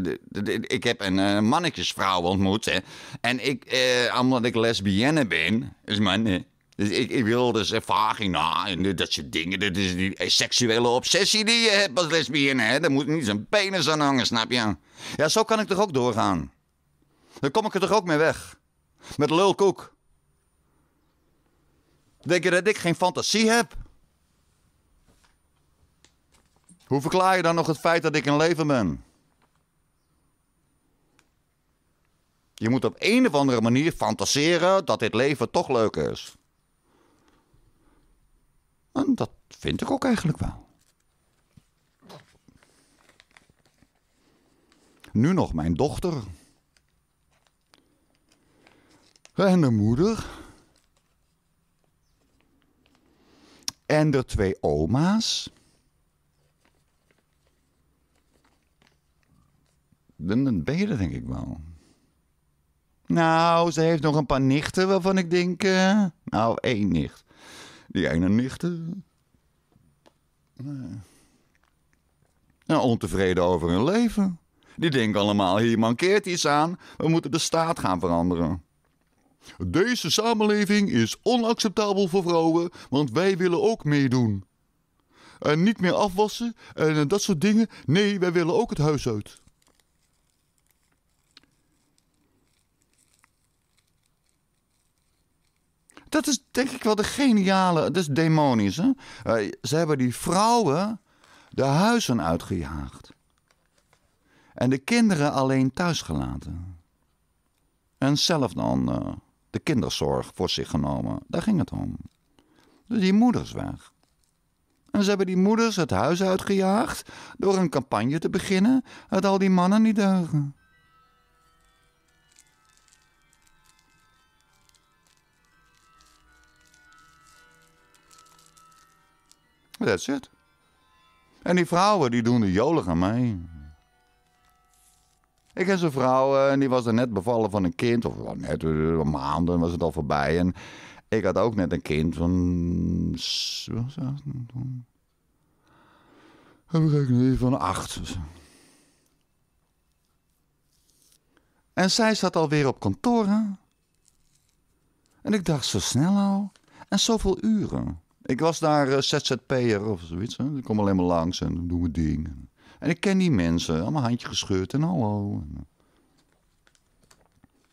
ik heb een mannetjesvrouw ontmoet. Hè? En ik, omdat ik lesbienne ben, is man... Dus ik, wil dus vagina en dat soort dingen. Dat is die seksuele obsessie die je hebt als lesbienne. Hè? Daar moet niet zijn penis aan hangen, snap je? Ja, zo kan ik toch ook doorgaan? Dan kom ik er toch ook mee weg? Met lulkoek. Denk je dat ik geen fantasie heb? Hoe verklaar je dan nog het feit dat ik in leven ben? Je moet op een of andere manier fantaseren dat dit leven toch leuk is. En dat vind ik ook eigenlijk wel. Nu nog mijn dochter. En de moeder. En de twee oma's. Dan ben je denk ik wel. Nou, ze heeft nog een paar nichten waarvan ik denk. Eh, nou, één nicht. Die ene nichten. Nee. ontevreden over hun leven. Die denken allemaal, hier mankeert iets aan. We moeten de staat gaan veranderen. Deze samenleving is onacceptabel voor vrouwen, want wij willen ook meedoen. En niet meer afwassen en eh, dat soort dingen. Nee, wij willen ook het huis uit. Dat is denk ik wel de geniale, dat is demonisch. Hè? Eh, ze hebben die vrouwen de huizen uitgejaagd. En de kinderen alleen thuisgelaten. En zelf dan eh, de kinderzorg voor zich genomen. Daar ging het om. Dus die moeders weg. En ze hebben die moeders het huis uitgejaagd door een campagne te beginnen uit al die mannen niet deugen. That's it. En die vrouwen die doen de jolig aan mij. Ik heb zo'n vrouw en die was er net bevallen van een kind. Of wat net een eh, maanden was het al voorbij. En ik had ook net een kind van... En ik van acht. En zij zat alweer op kantoor. En ik dacht zo snel al. En zoveel uren. Ik was daar eh, ZZP'er of zoiets. Hè. Ik kom alleen maar langs en doen we dingen En ik ken die mensen. Allemaal handje gescheurd en hallo.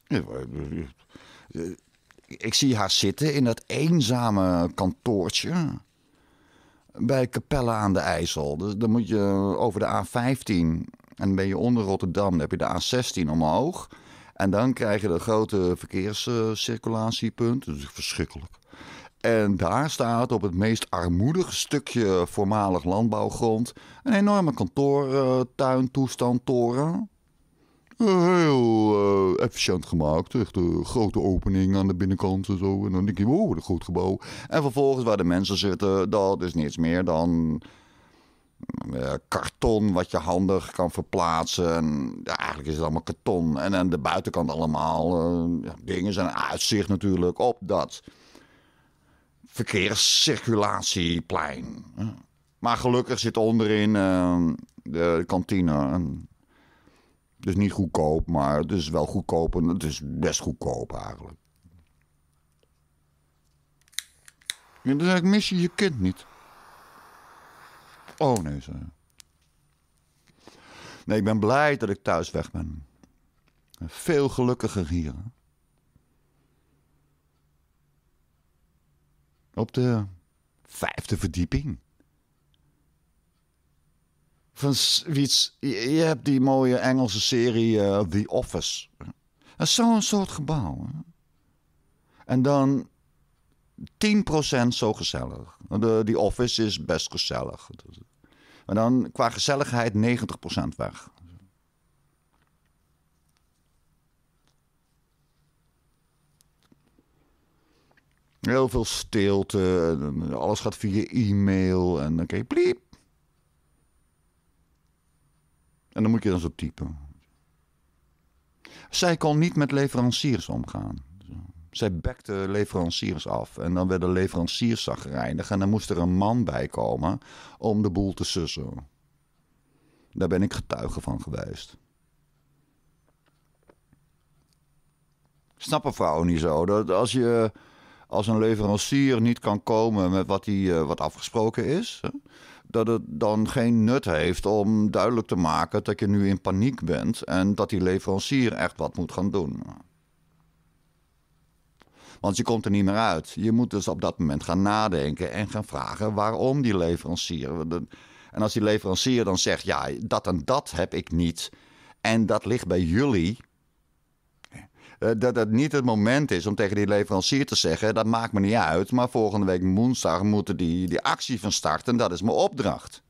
Eh, eh, ik zie haar zitten in dat eenzame kantoortje. Bij Capelle aan de IJssel. Dus dan moet je over de A15. En ben je onder Rotterdam. Dan heb je de A16 omhoog. En dan krijg je de grote verkeerscirculatiepunt. Dat is verschrikkelijk. En daar staat op het meest armoedige stukje voormalig landbouwgrond een enorme kantoortuintoestandtoren. toren. heel eh, efficiënt gemaakt. Echt een eh, grote opening aan de binnenkant en zo. En dan denk je, oh, wat een goed gebouw. En vervolgens waar de mensen zitten, dat is niets meer dan eh, karton wat je handig kan verplaatsen. En, eigenlijk is het allemaal karton. En aan de buitenkant allemaal dingen. zijn uitzicht natuurlijk op dat verkeerscirculatieplein. Maar gelukkig zit onderin ehm, de kantine. Dus niet goedkoop, maar het is wel goedkoop. En het is best goedkoop eigenlijk. Ja, dan ik, mis je je kind niet? Oh nee, Nee, ik ben blij dat ik thuis weg ben. Veel gelukkiger hier. Op de vijfde verdieping. Van iets, je hebt die mooie Engelse serie eh, The Office. Dat is zo'n soort gebouw. Hè? En dan 10% zo gezellig. De, die office is best gezellig. Maar dan qua gezelligheid 90% weg. Heel veel stilte. Alles gaat via e-mail. En dan kun je pliep. En dan moet je dan zo typen. Zij kon niet met leveranciers omgaan. Zij bekte leveranciers af. En dan werden leveranciers zagrijnig. En dan moest er een man bij komen om de boel te sussen. Daar ben ik getuige van geweest. Snap een vrouw niet zo. Dat als je als een leverancier niet kan komen met wat, die, eh, wat afgesproken is, dat het dan geen nut heeft om duidelijk te maken dat je nu in paniek bent en dat die leverancier echt wat moet gaan doen. Want je komt er niet meer uit. Je moet dus op dat moment gaan nadenken en gaan vragen waarom die leverancier. En als die leverancier dan zegt: ja, dat en dat heb ik niet en dat ligt bij jullie eh, dat het niet het moment is om tegen die leverancier te zeggen: dat maakt me niet uit, maar volgende week woensdag moeten die, die actie van start en dat is mijn opdracht.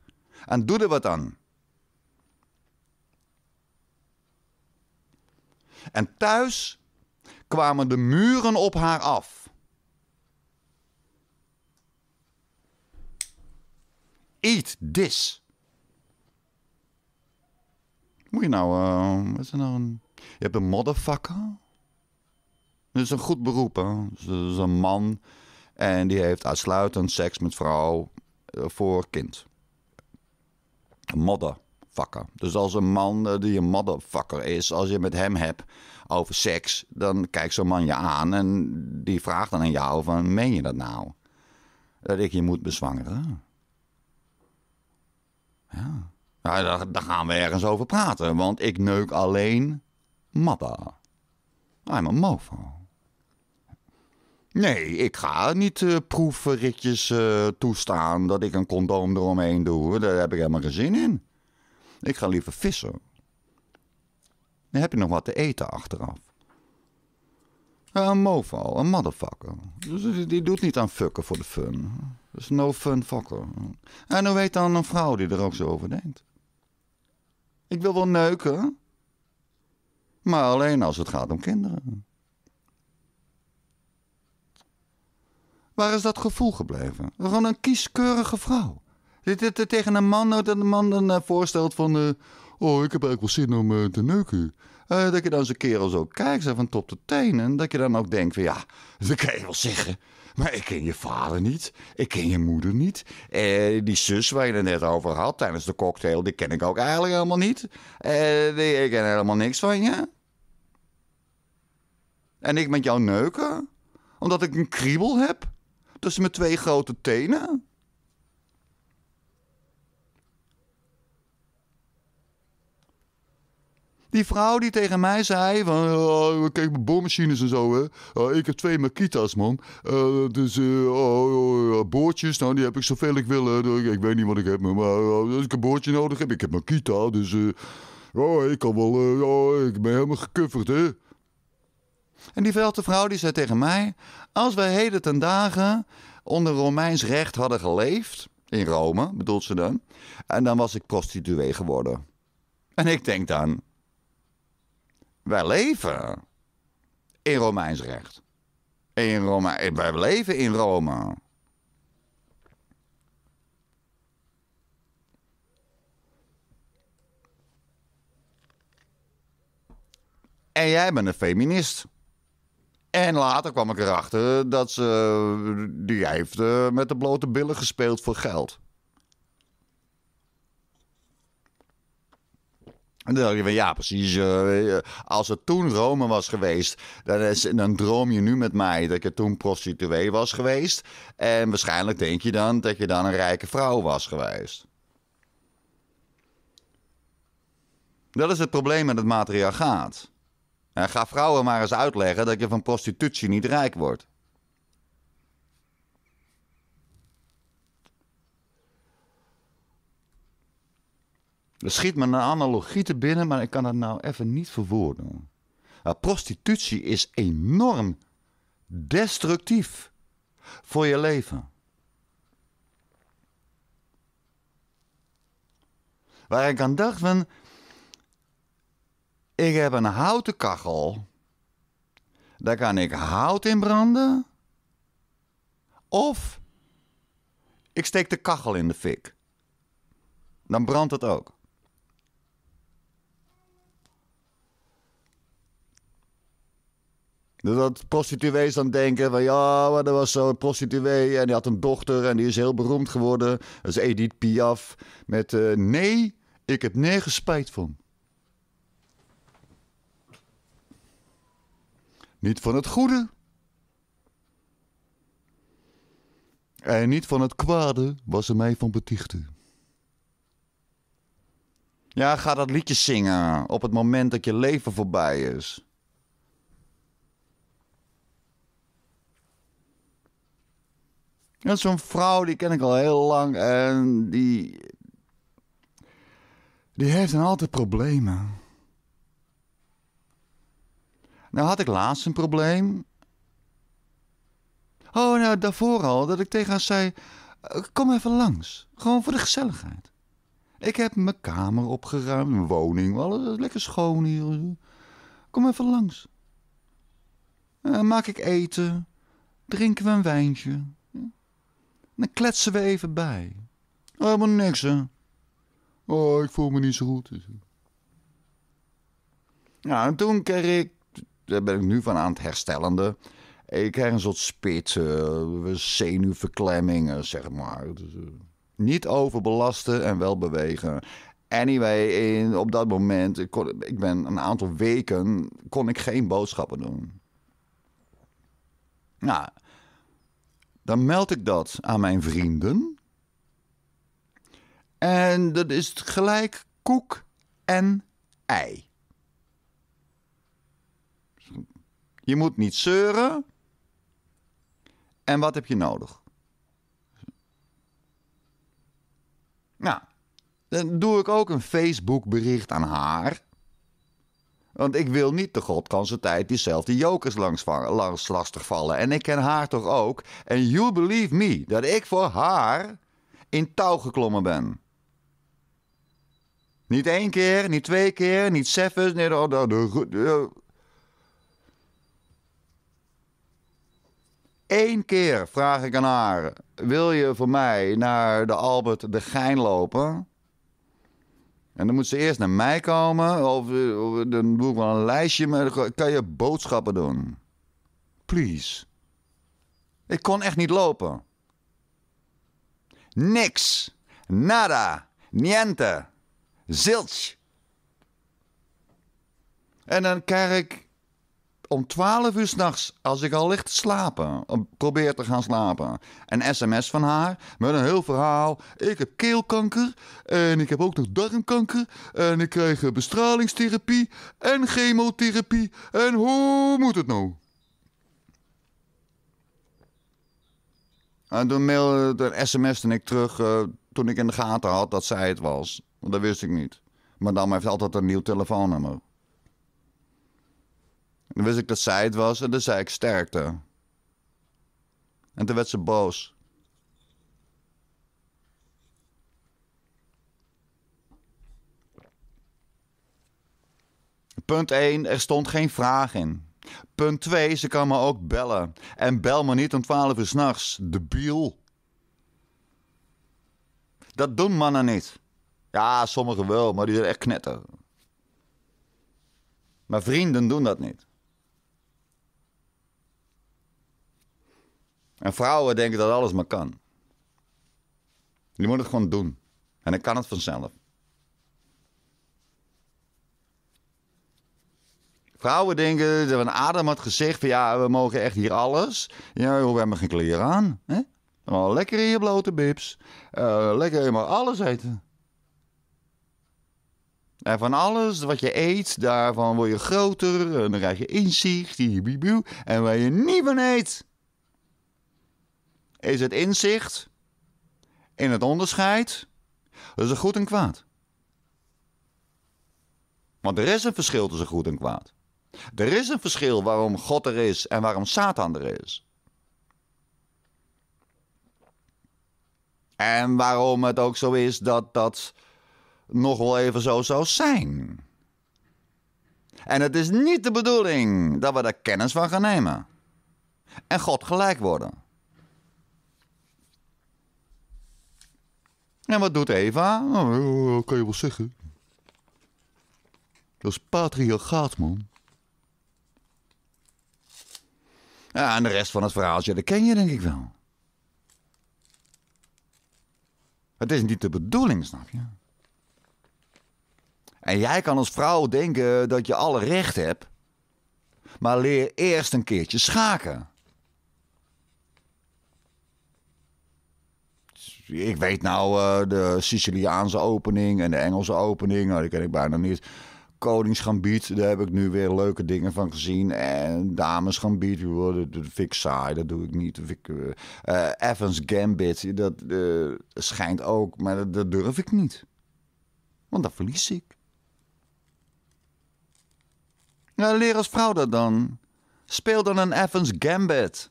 En doe er wat aan. En thuis kwamen de muren op haar af. Eat this. Moet je nou, eh, wat is er nou een. Je hebt een motherfucker. Het is een goed beroep. Hè? Het is een man en die heeft uitsluitend seks met vrouw eh, voor kind. motherfucker. Dus als een man eh, die een motherfucker is, als je met hem hebt over seks, dan kijkt zo'n man je aan en die vraagt dan aan jou van, meen je dat nou? Dat ik je moet bezwangeren. Ja. Nou, daar, daar, gaan we ergens over praten, want ik neuk alleen mother. I'm a mofo. Nee, ik ga niet uh, proefritjes eh, toestaan dat ik een condoom eromheen doe. Daar heb ik helemaal geen zin in. Ik ga liever vissen. Dan heb je nog wat te eten achteraf. Een mofo, een motherfucker. Dus, eh, die doet niet aan fucken voor de fun. is no fun fucker. En hoe weet dan een vrouw die er ook zo over denkt? Ik wil wel neuken. Maar alleen als het gaat om kinderen. Waar is dat gevoel gebleven? Gewoon een kieskeurige vrouw. Dit tegen een man, dat een man dan eh, voorstelt van... Eh, oh, ik heb eigenlijk wel zin om eh, te neuken. dat je dan zo'n kerel zo kijkt, zo van top tot tenen, En dat je dan ook denkt van, ja, dat kan je wel zeggen. Maar ik ken je vader niet. Ik ken je moeder niet. die zus waar je het net over had tijdens de cocktail, die ken ik ook eigenlijk helemaal niet. ik ken helemaal niks van je. En ik met jou neuken? Omdat ik een kriebel heb? Tussen mijn twee grote tenen? Die vrouw die tegen mij zei van, oh, kijk mijn boormachines en zo hè. Oh, ik heb twee Makita's man. Eh, dus uh, eh, oh, oh, boordjes, nou die heb ik zoveel ik wil. Dus, ik weet niet wat ik heb, maar eh, als ik een boordje nodig heb, ik heb Makita. Dus oh, ik kan wel, ik ben helemaal gekufferd hè. En die vrouw die zei tegen mij: Als wij heden ten dagen onder Romeins recht hadden geleefd, in Rome bedoelt ze dan, en dan was ik prostituee geworden. En ik denk dan: Wij leven in Romeins recht. In Rome, wij leven in Rome. En jij bent een feminist. En later kwam ik erachter dat ze. Die heeft eh, met de blote billen gespeeld voor geld. En dan dacht je ja, precies. Eh, eh, als het toen Rome was geweest, dan, dan droom je nu met mij dat je toen prostituee was geweest. En waarschijnlijk denk je dan dat je dan een rijke vrouw was geweest. Dat is het probleem met het gaat. En ga vrouwen maar eens uitleggen dat je van prostitutie niet rijk wordt. Er schiet me een analogie te binnen, maar ik kan het nou even niet verwoorden. Nou, prostitutie is enorm destructief voor je leven. Waar ik aan dacht van, ik heb een houten kachel. Daar kan ik hout in branden. Of ik steek de kachel in de fik. Dan brandt het ook. Dus dat prostituees dan denken van ja, maar er was zo'n prostituee en die had een dochter en die is heel beroemd geworden. Dat is Edith Piaf met eh, nee, ik heb nergens spijt van. Niet van het goede. En niet van het kwade was ze mij van betichten. Ja, ga dat liedje zingen op het moment dat je leven voorbij is. Dat zo'n vrouw, die ken ik al heel lang en die. die heeft dan altijd problemen. Nou had ik laatst een probleem. Oh, nou daarvoor al, dat ik tegen haar zei: eh, Kom even langs. Gewoon voor de gezelligheid. Ik heb mijn kamer opgeruimd, mijn woning, alles lekker schoon hier. Kom even langs. Eh, maak ik eten. Drinken we een wijntje. Dan kletsen we even bij. Helemaal niks, hè? Oh, ik voel me niet zo goed. Nou, en toen kreeg ik daar ben ik nu van aan het herstellende. Ik krijg een soort spitsen, eh, zenuwverklemmingen, zeg maar. Dus, eh, niet overbelasten en wel bewegen. Anyway, in, op dat moment, ik, kon, ik ben een aantal weken, kon ik geen boodschappen doen. Nou, dan meld ik dat aan mijn vrienden. En dat is gelijk koek en ei. Je moet niet zeuren. En wat heb je nodig? Nou, dan doe ik ook een Facebook-bericht aan haar. Want ik wil niet de godkansen tijd diezelfde jokers langs, langs vallen. En ik ken haar toch ook. En you believe me dat ik voor haar in touw geklommen ben. Niet één keer, niet twee keer, niet zeven. Nee, de, de, de, Eén keer vraag ik aan haar: Wil je voor mij naar de Albert de Gein lopen? En dan moet ze eerst naar mij komen. Of, dan doe ik wel een lijstje. Maar kan je boodschappen doen. Please. Ik kon echt niet lopen. Niks. Nada. Niente. Zilch. En dan krijg ik om 12 uur s'nachts, als ik al licht te slapen, probeer te gaan slapen. Een sms van haar met een heel verhaal. Ik heb keelkanker en ik heb ook nog darmkanker. En ik krijg bestralingstherapie en chemotherapie. En hoe moet het nou? En toen mailde een sms en ik terug eh, toen ik in de gaten had dat zij het was. Want dat wist ik niet. Maar dan heeft altijd een nieuw telefoonnummer. Dan wist ik dat zij het was en dan zei ik sterkte. En toen werd ze boos. Punt 1, er stond geen vraag in. Punt 2, ze kan me ook bellen. En bel me niet om 12 uur s'nachts, debiel. Dat doen mannen niet. Ja, sommigen wel, maar die zijn echt knetter. Maar vrienden doen dat niet. En vrouwen denken dat alles maar kan. Die moet het gewoon doen. En dan kan het vanzelf. Vrouwen denken, dat een Adam had gezegd van ja, we mogen echt hier alles. Ja, we hebben geen kleren aan. Hè? lekker in je blote bibs. Eh, lekker helemaal alles eten. En van alles wat je eet, daarvan word je groter. dan krijg je inzicht. En waar je niet van eet, is het inzicht in het onderscheid tussen goed en kwaad. Want er is een verschil tussen goed en kwaad. Er is een verschil waarom God er is en waarom Satan er is. En waarom het ook zo is dat dat nog wel even zo zou zijn. En het is niet de bedoeling dat we daar kennis van gaan nemen. En God gelijk worden. En wat doet Eva? Oh, kan je wel zeggen. Dat is patriarchaat, man. Ja, en de rest van het verhaaltje, dat ken je denk ik wel. Het is niet de bedoeling, snap je? En jij kan als vrouw denken dat je alle recht hebt. Maar leer eerst een keertje schaken. ik weet nou eh, de Siciliaanse opening en de Engelse opening. Nou, die ken ik bijna niet. Koningsgambied, daar heb ik nu weer leuke dingen van gezien. En Damesgambiet, dat, vind saai, dat doe ik niet. Ik, Evans eh, eh, Gambit, dat schijnt ook, maar dat, durf ik niet. Want dat verlies ik. leer als vrouw dat dan. Speel dan een Evans Gambit.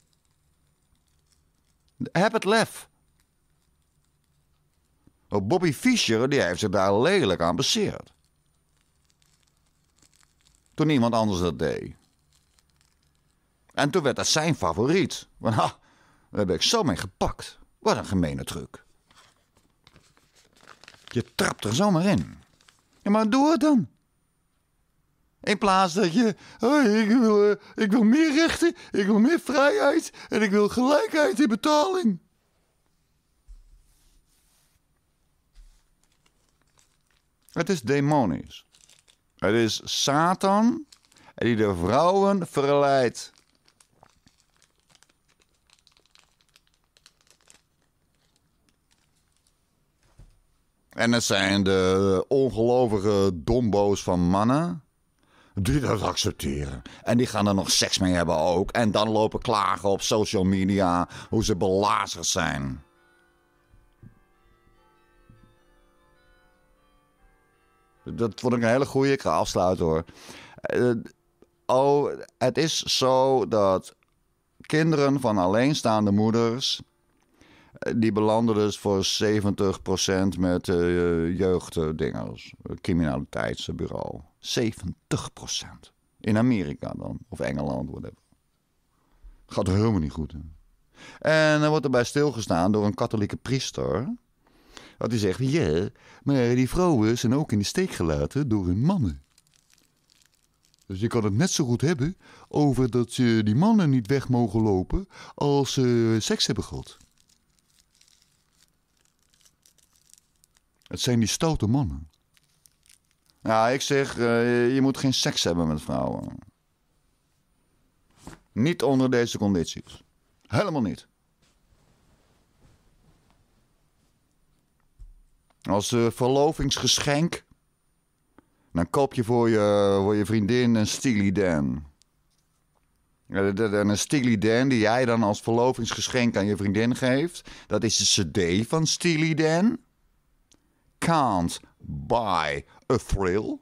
Heb het lef. Bobby Fischer die heeft zich daar lelijk aan beseerd. Toen niemand anders dat deed. En toen werd dat zijn favoriet. Want ha, daar heb ik zo mee gepakt. Wat een gemene truc. Je trapt er zomaar in. Ja, maar doe het dan. In plaats dat je, ik, wil, eh, ik wil meer rechten, ik wil meer vrijheid en ik wil gelijkheid in betaling. Het is demonisch. Het is Satan die de vrouwen verleidt. En het zijn de ongelovige dombo's van mannen die dat accepteren. En die gaan er nog seks mee hebben ook. En dan lopen klagen op social media hoe ze belazers zijn. Dat vond ik een hele goeie. Ik ga afsluiten hoor. Eh, oh, het is zo dat kinderen van alleenstaande moeders. Eh, die belanden dus voor 70% met uh, eh, jeugddingers, dus, criminaliteitsbureau. 70%. In Amerika dan, of Engeland, whatever. Gaat helemaal niet goed En dan wordt erbij stilgestaan door een katholieke priester dat is echt ja, maar die vrouwen zijn ook in de steek gelaten door hun mannen. Dus je kan het net zo goed hebben over dat je die mannen niet weg mogen lopen als ze seks hebben gehad. Het zijn die stoute mannen. Ja, ik zeg, eh, je moet geen seks hebben met vrouwen. Niet onder deze condities. Helemaal niet. als eh, verlovingsgeschenk. Dan koop je voor je, voor je vriendin een Steely Dan. En een Steely Dan die jij dan als verlovingsgeschenk aan je vriendin geeft, dat is de CD van Steely Dan. Can't buy a thrill.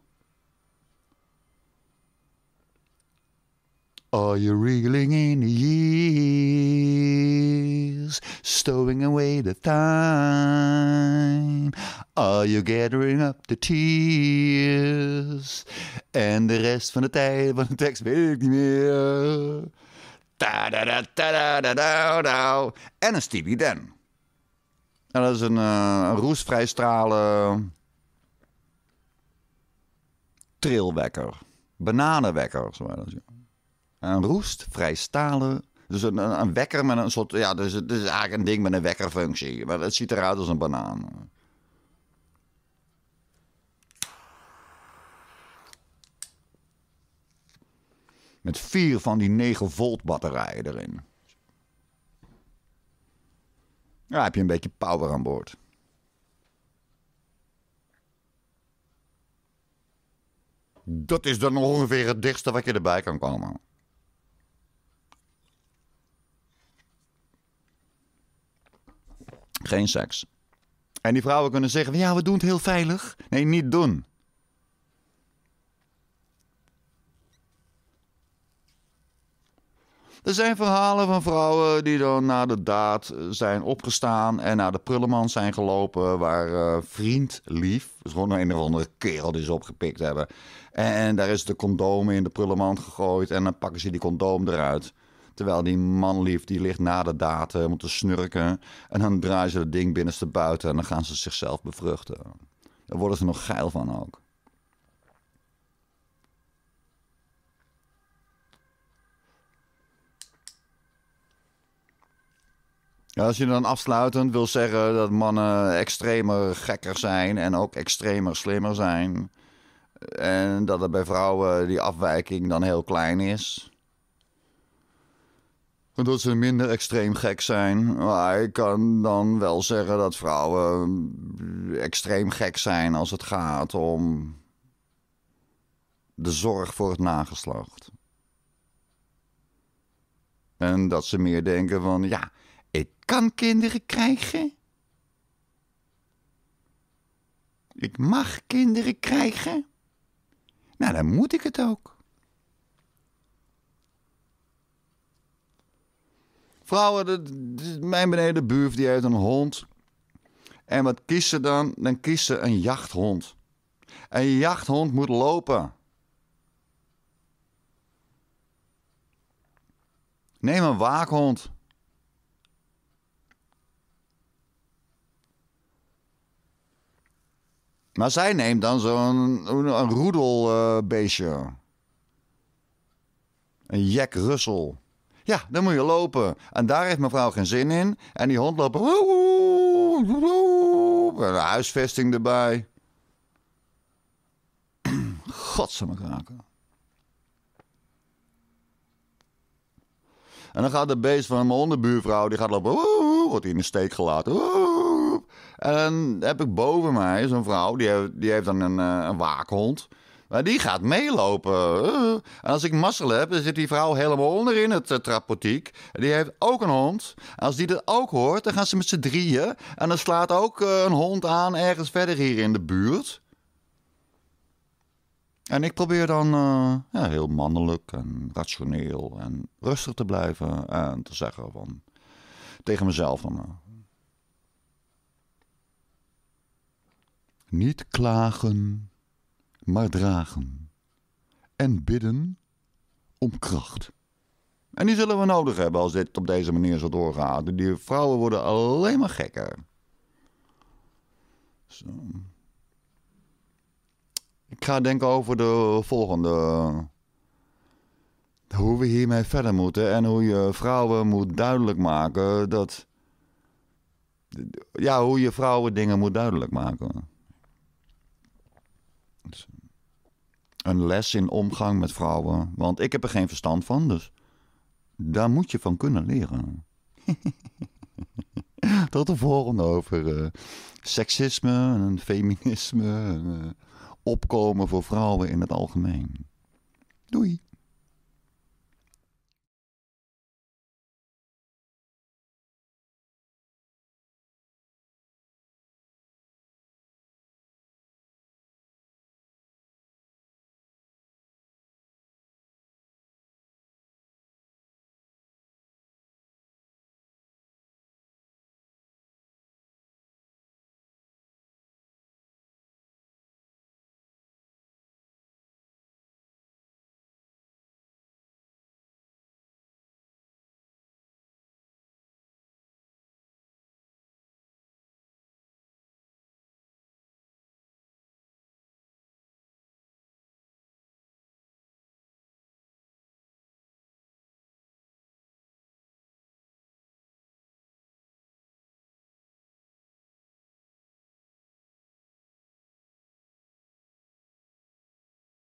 Are you reeling in the years, stowing away the time? Are you gathering up the tears? En de rest van de tijd van de tekst weet ik niet meer. Ta da da ta da da da da. En een Stevie Dan. En dat is een, uh, roestvrij stralen trilwekker. Bananenwekker, zo dat een roest, stalen. Dus een, een, wekker met een soort. Ja, dus het is eigenlijk een ding met een wekkerfunctie. Maar het ziet eruit als een banaan. Met vier van die 9 volt batterijen erin. Ja, heb je een beetje power aan boord. Dat is dan ongeveer het dichtste wat je erbij kan komen. Geen seks. En die vrouwen kunnen zeggen: ja, we doen het heel veilig. Nee, niet doen. Er zijn verhalen van vrouwen die dan na de daad zijn opgestaan en naar de prullenman zijn gelopen, waar uh, vriend lief, dus gewoon een of andere kerel die ze opgepikt hebben. En daar is de condoom in de prullenmand gegooid en dan pakken ze die condoom eruit. Terwijl die manlief die ligt na de datum om te snurken. En dan draaien ze dat ding binnenste buiten en dan gaan ze zichzelf bevruchten. Daar worden ze nog geil van ook. als je dan afsluitend wil zeggen dat mannen extremer gekker zijn en ook extremer slimmer zijn. Eh, en dat er bij vrouwen die afwijking dan heel klein is dat ze minder extreem gek zijn. Maar ik kan dan wel zeggen dat vrouwen mm, extreem gek zijn als het gaat om de zorg voor het nageslacht. En dat ze meer denken van ja, ik kan kinderen krijgen. Ik mag kinderen krijgen. Nou, dan moet ik het ook. Vrouwen, mijn beneden die heeft een hond. En wat kiest ze dan? Dan kiest ze een jachthond. Een jachthond moet lopen. Neem een waakhond. Maar zij neemt dan zo'n een roedelbeestje. een Jack Russell. Ja, dan moet je lopen. En daar heeft mevrouw geen zin in. En die hond loopt. Een huisvesting erbij. mag raken. En dan gaat de beest van mijn onderbuurvrouw, die gaat lopen. Wordt in de steek gelaten. En dan heb ik boven mij zo'n vrouw, die heeft, die heeft dan een, eh, een waakhond. Maar die gaat meelopen. Eh. En als ik mazzel heb, dan zit die vrouw helemaal onderin het eh, trapotiek. En Die heeft ook een hond. En als die dat ook hoort, dan gaan ze met z'n drieën. En dan slaat ook eh, een hond aan ergens verder hier in de buurt. En ik probeer dan ja, heel mannelijk en rationeel en rustig te blijven. En te zeggen van, tegen mezelf van... niet klagen, maar dragen. En bidden om kracht. En die zullen we nodig hebben als dit op deze manier zo doorgaat. Die vrouwen worden alleen maar gekker. Zo. Ik ga denken over de volgende. Hoe we hiermee verder moeten en hoe je vrouwen moet duidelijk maken dat. Ja, hoe je vrouwen dingen moet duidelijk maken. een les in omgang met vrouwen. Want ik heb er geen verstand van, dus daar moet je van kunnen leren. Tot de volgende over eh, seksisme en feminisme en eh, opkomen voor vrouwen in het algemeen. Doei!